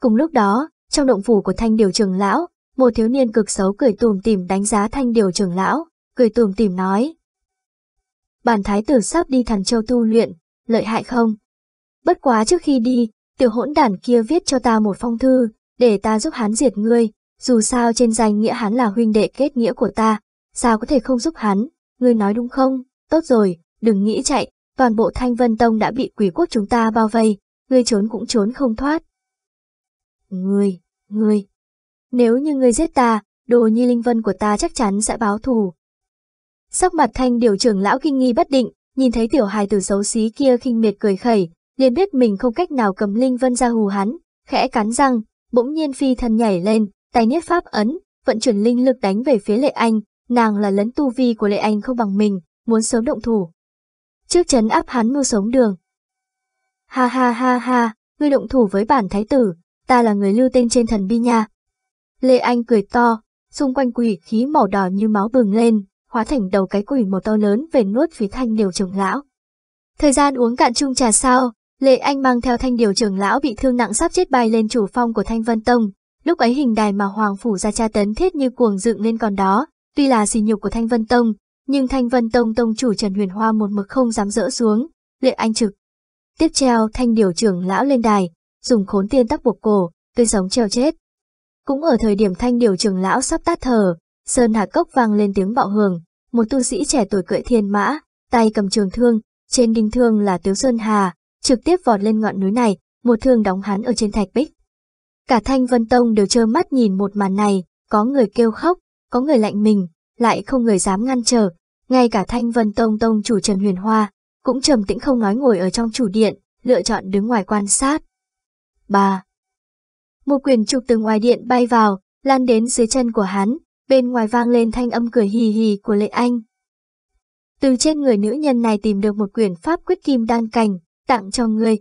Cùng lúc đó, trong động phủ của thanh điều trường lão, một thiếu niên cực xấu cười tùm tìm đánh giá thanh điều trường lão, cười tùm tìm nói. Bản thái tử sắp đi thần châu tu luyện, lợi hại không? Bất quá trước khi đi, tiểu hỗn đản kia viết cho ta một phong thư, để ta giúp hắn diệt ngươi, dù sao trên danh nghĩa hắn là huynh đệ kết nghĩa của ta, sao có thể không giúp hắn, ngươi nói đúng không, tốt rồi, đừng nghĩ chạy, toàn bộ Thanh Vân Tông đã bị quỷ quốc chúng ta bao vây, ngươi trốn cũng trốn không thoát. Ngươi, ngươi, nếu như ngươi giết ta, đồ nhi linh vân của ta chắc chắn sẽ báo thù. Sắc mặt thanh điều trưởng lão kinh nghi bất định, nhìn thấy tiểu hài tử xấu xí kia khinh miệt cười khẩy, liền biết mình không cách nào cầm linh vân ra hù hắn, khẽ cắn răng, Bỗng nhiên phi thân nhảy lên, tay niết pháp ấn, vận chuyển linh lực đánh về phía Lệ Anh, nàng là lấn tu vi của Lệ Anh không bằng mình, muốn sớm động thủ. Trước chấn áp hắn mưu sống đường. Ha ha ha ha, ngươi động thủ với bản thái tử, ta là người lưu tên trên thần bi nha. Lê Anh cười to, xung quanh quỷ khí màu đỏ như máu bừng lên, hóa thành đầu cái quỷ màu to lớn về nuốt phí thanh điều trưởng lão. Thời gian uống cạn chung trà sao, Lệ Anh mang theo thanh điều trưởng lão bị thương nặng sắp chết bay lên chủ phong của Thanh Vân Tông. Lúc ấy hình đài mà Hoàng Phủ ra tra tấn thiết như cuồng dựng lên còn đó, tuy là xì nhục của Thanh Vân Tông, nhưng Thanh Vân Tông tông chủ Trần Huyền Hoa một mực không dám dỡ xuống. Lệ Anh trực. Tiếp treo thanh điều trưởng lão lên đài, dùng khốn tiên tắc buộc cổ, tươi sống treo chết. Cũng ở thời điểm thanh điều trưởng lão sắp tắt thở, Sơn Hà Cốc vang lên tiếng bạo hưởng, một tu sĩ trẻ tuổi cưỡi thiên mã, tay cầm trường thương, trên đinh thương là Tiếu Sơn Hà, trực tiếp vọt lên ngọn núi này, một thương đóng hắn ở trên thạch bích. Cả Thanh Vân Tông đều trơ mắt nhìn một màn này, có người kêu khóc, có người lạnh mình, lại không người dám ngăn trở. Ngay cả Thanh Vân Tông Tông chủ Trần Huyền Hoa, cũng trầm tĩnh không nói ngồi ở trong chủ điện, lựa chọn đứng ngoài quan sát. 3. Một quyền trục từ ngoài điện bay vào, lan đến dưới chân của hắn, bên ngoài vang lên thanh âm cười hì hì của Lệ Anh. Từ trên người nữ nhân này tìm được một quyển pháp quyết kim đan cành tặng cho ngươi,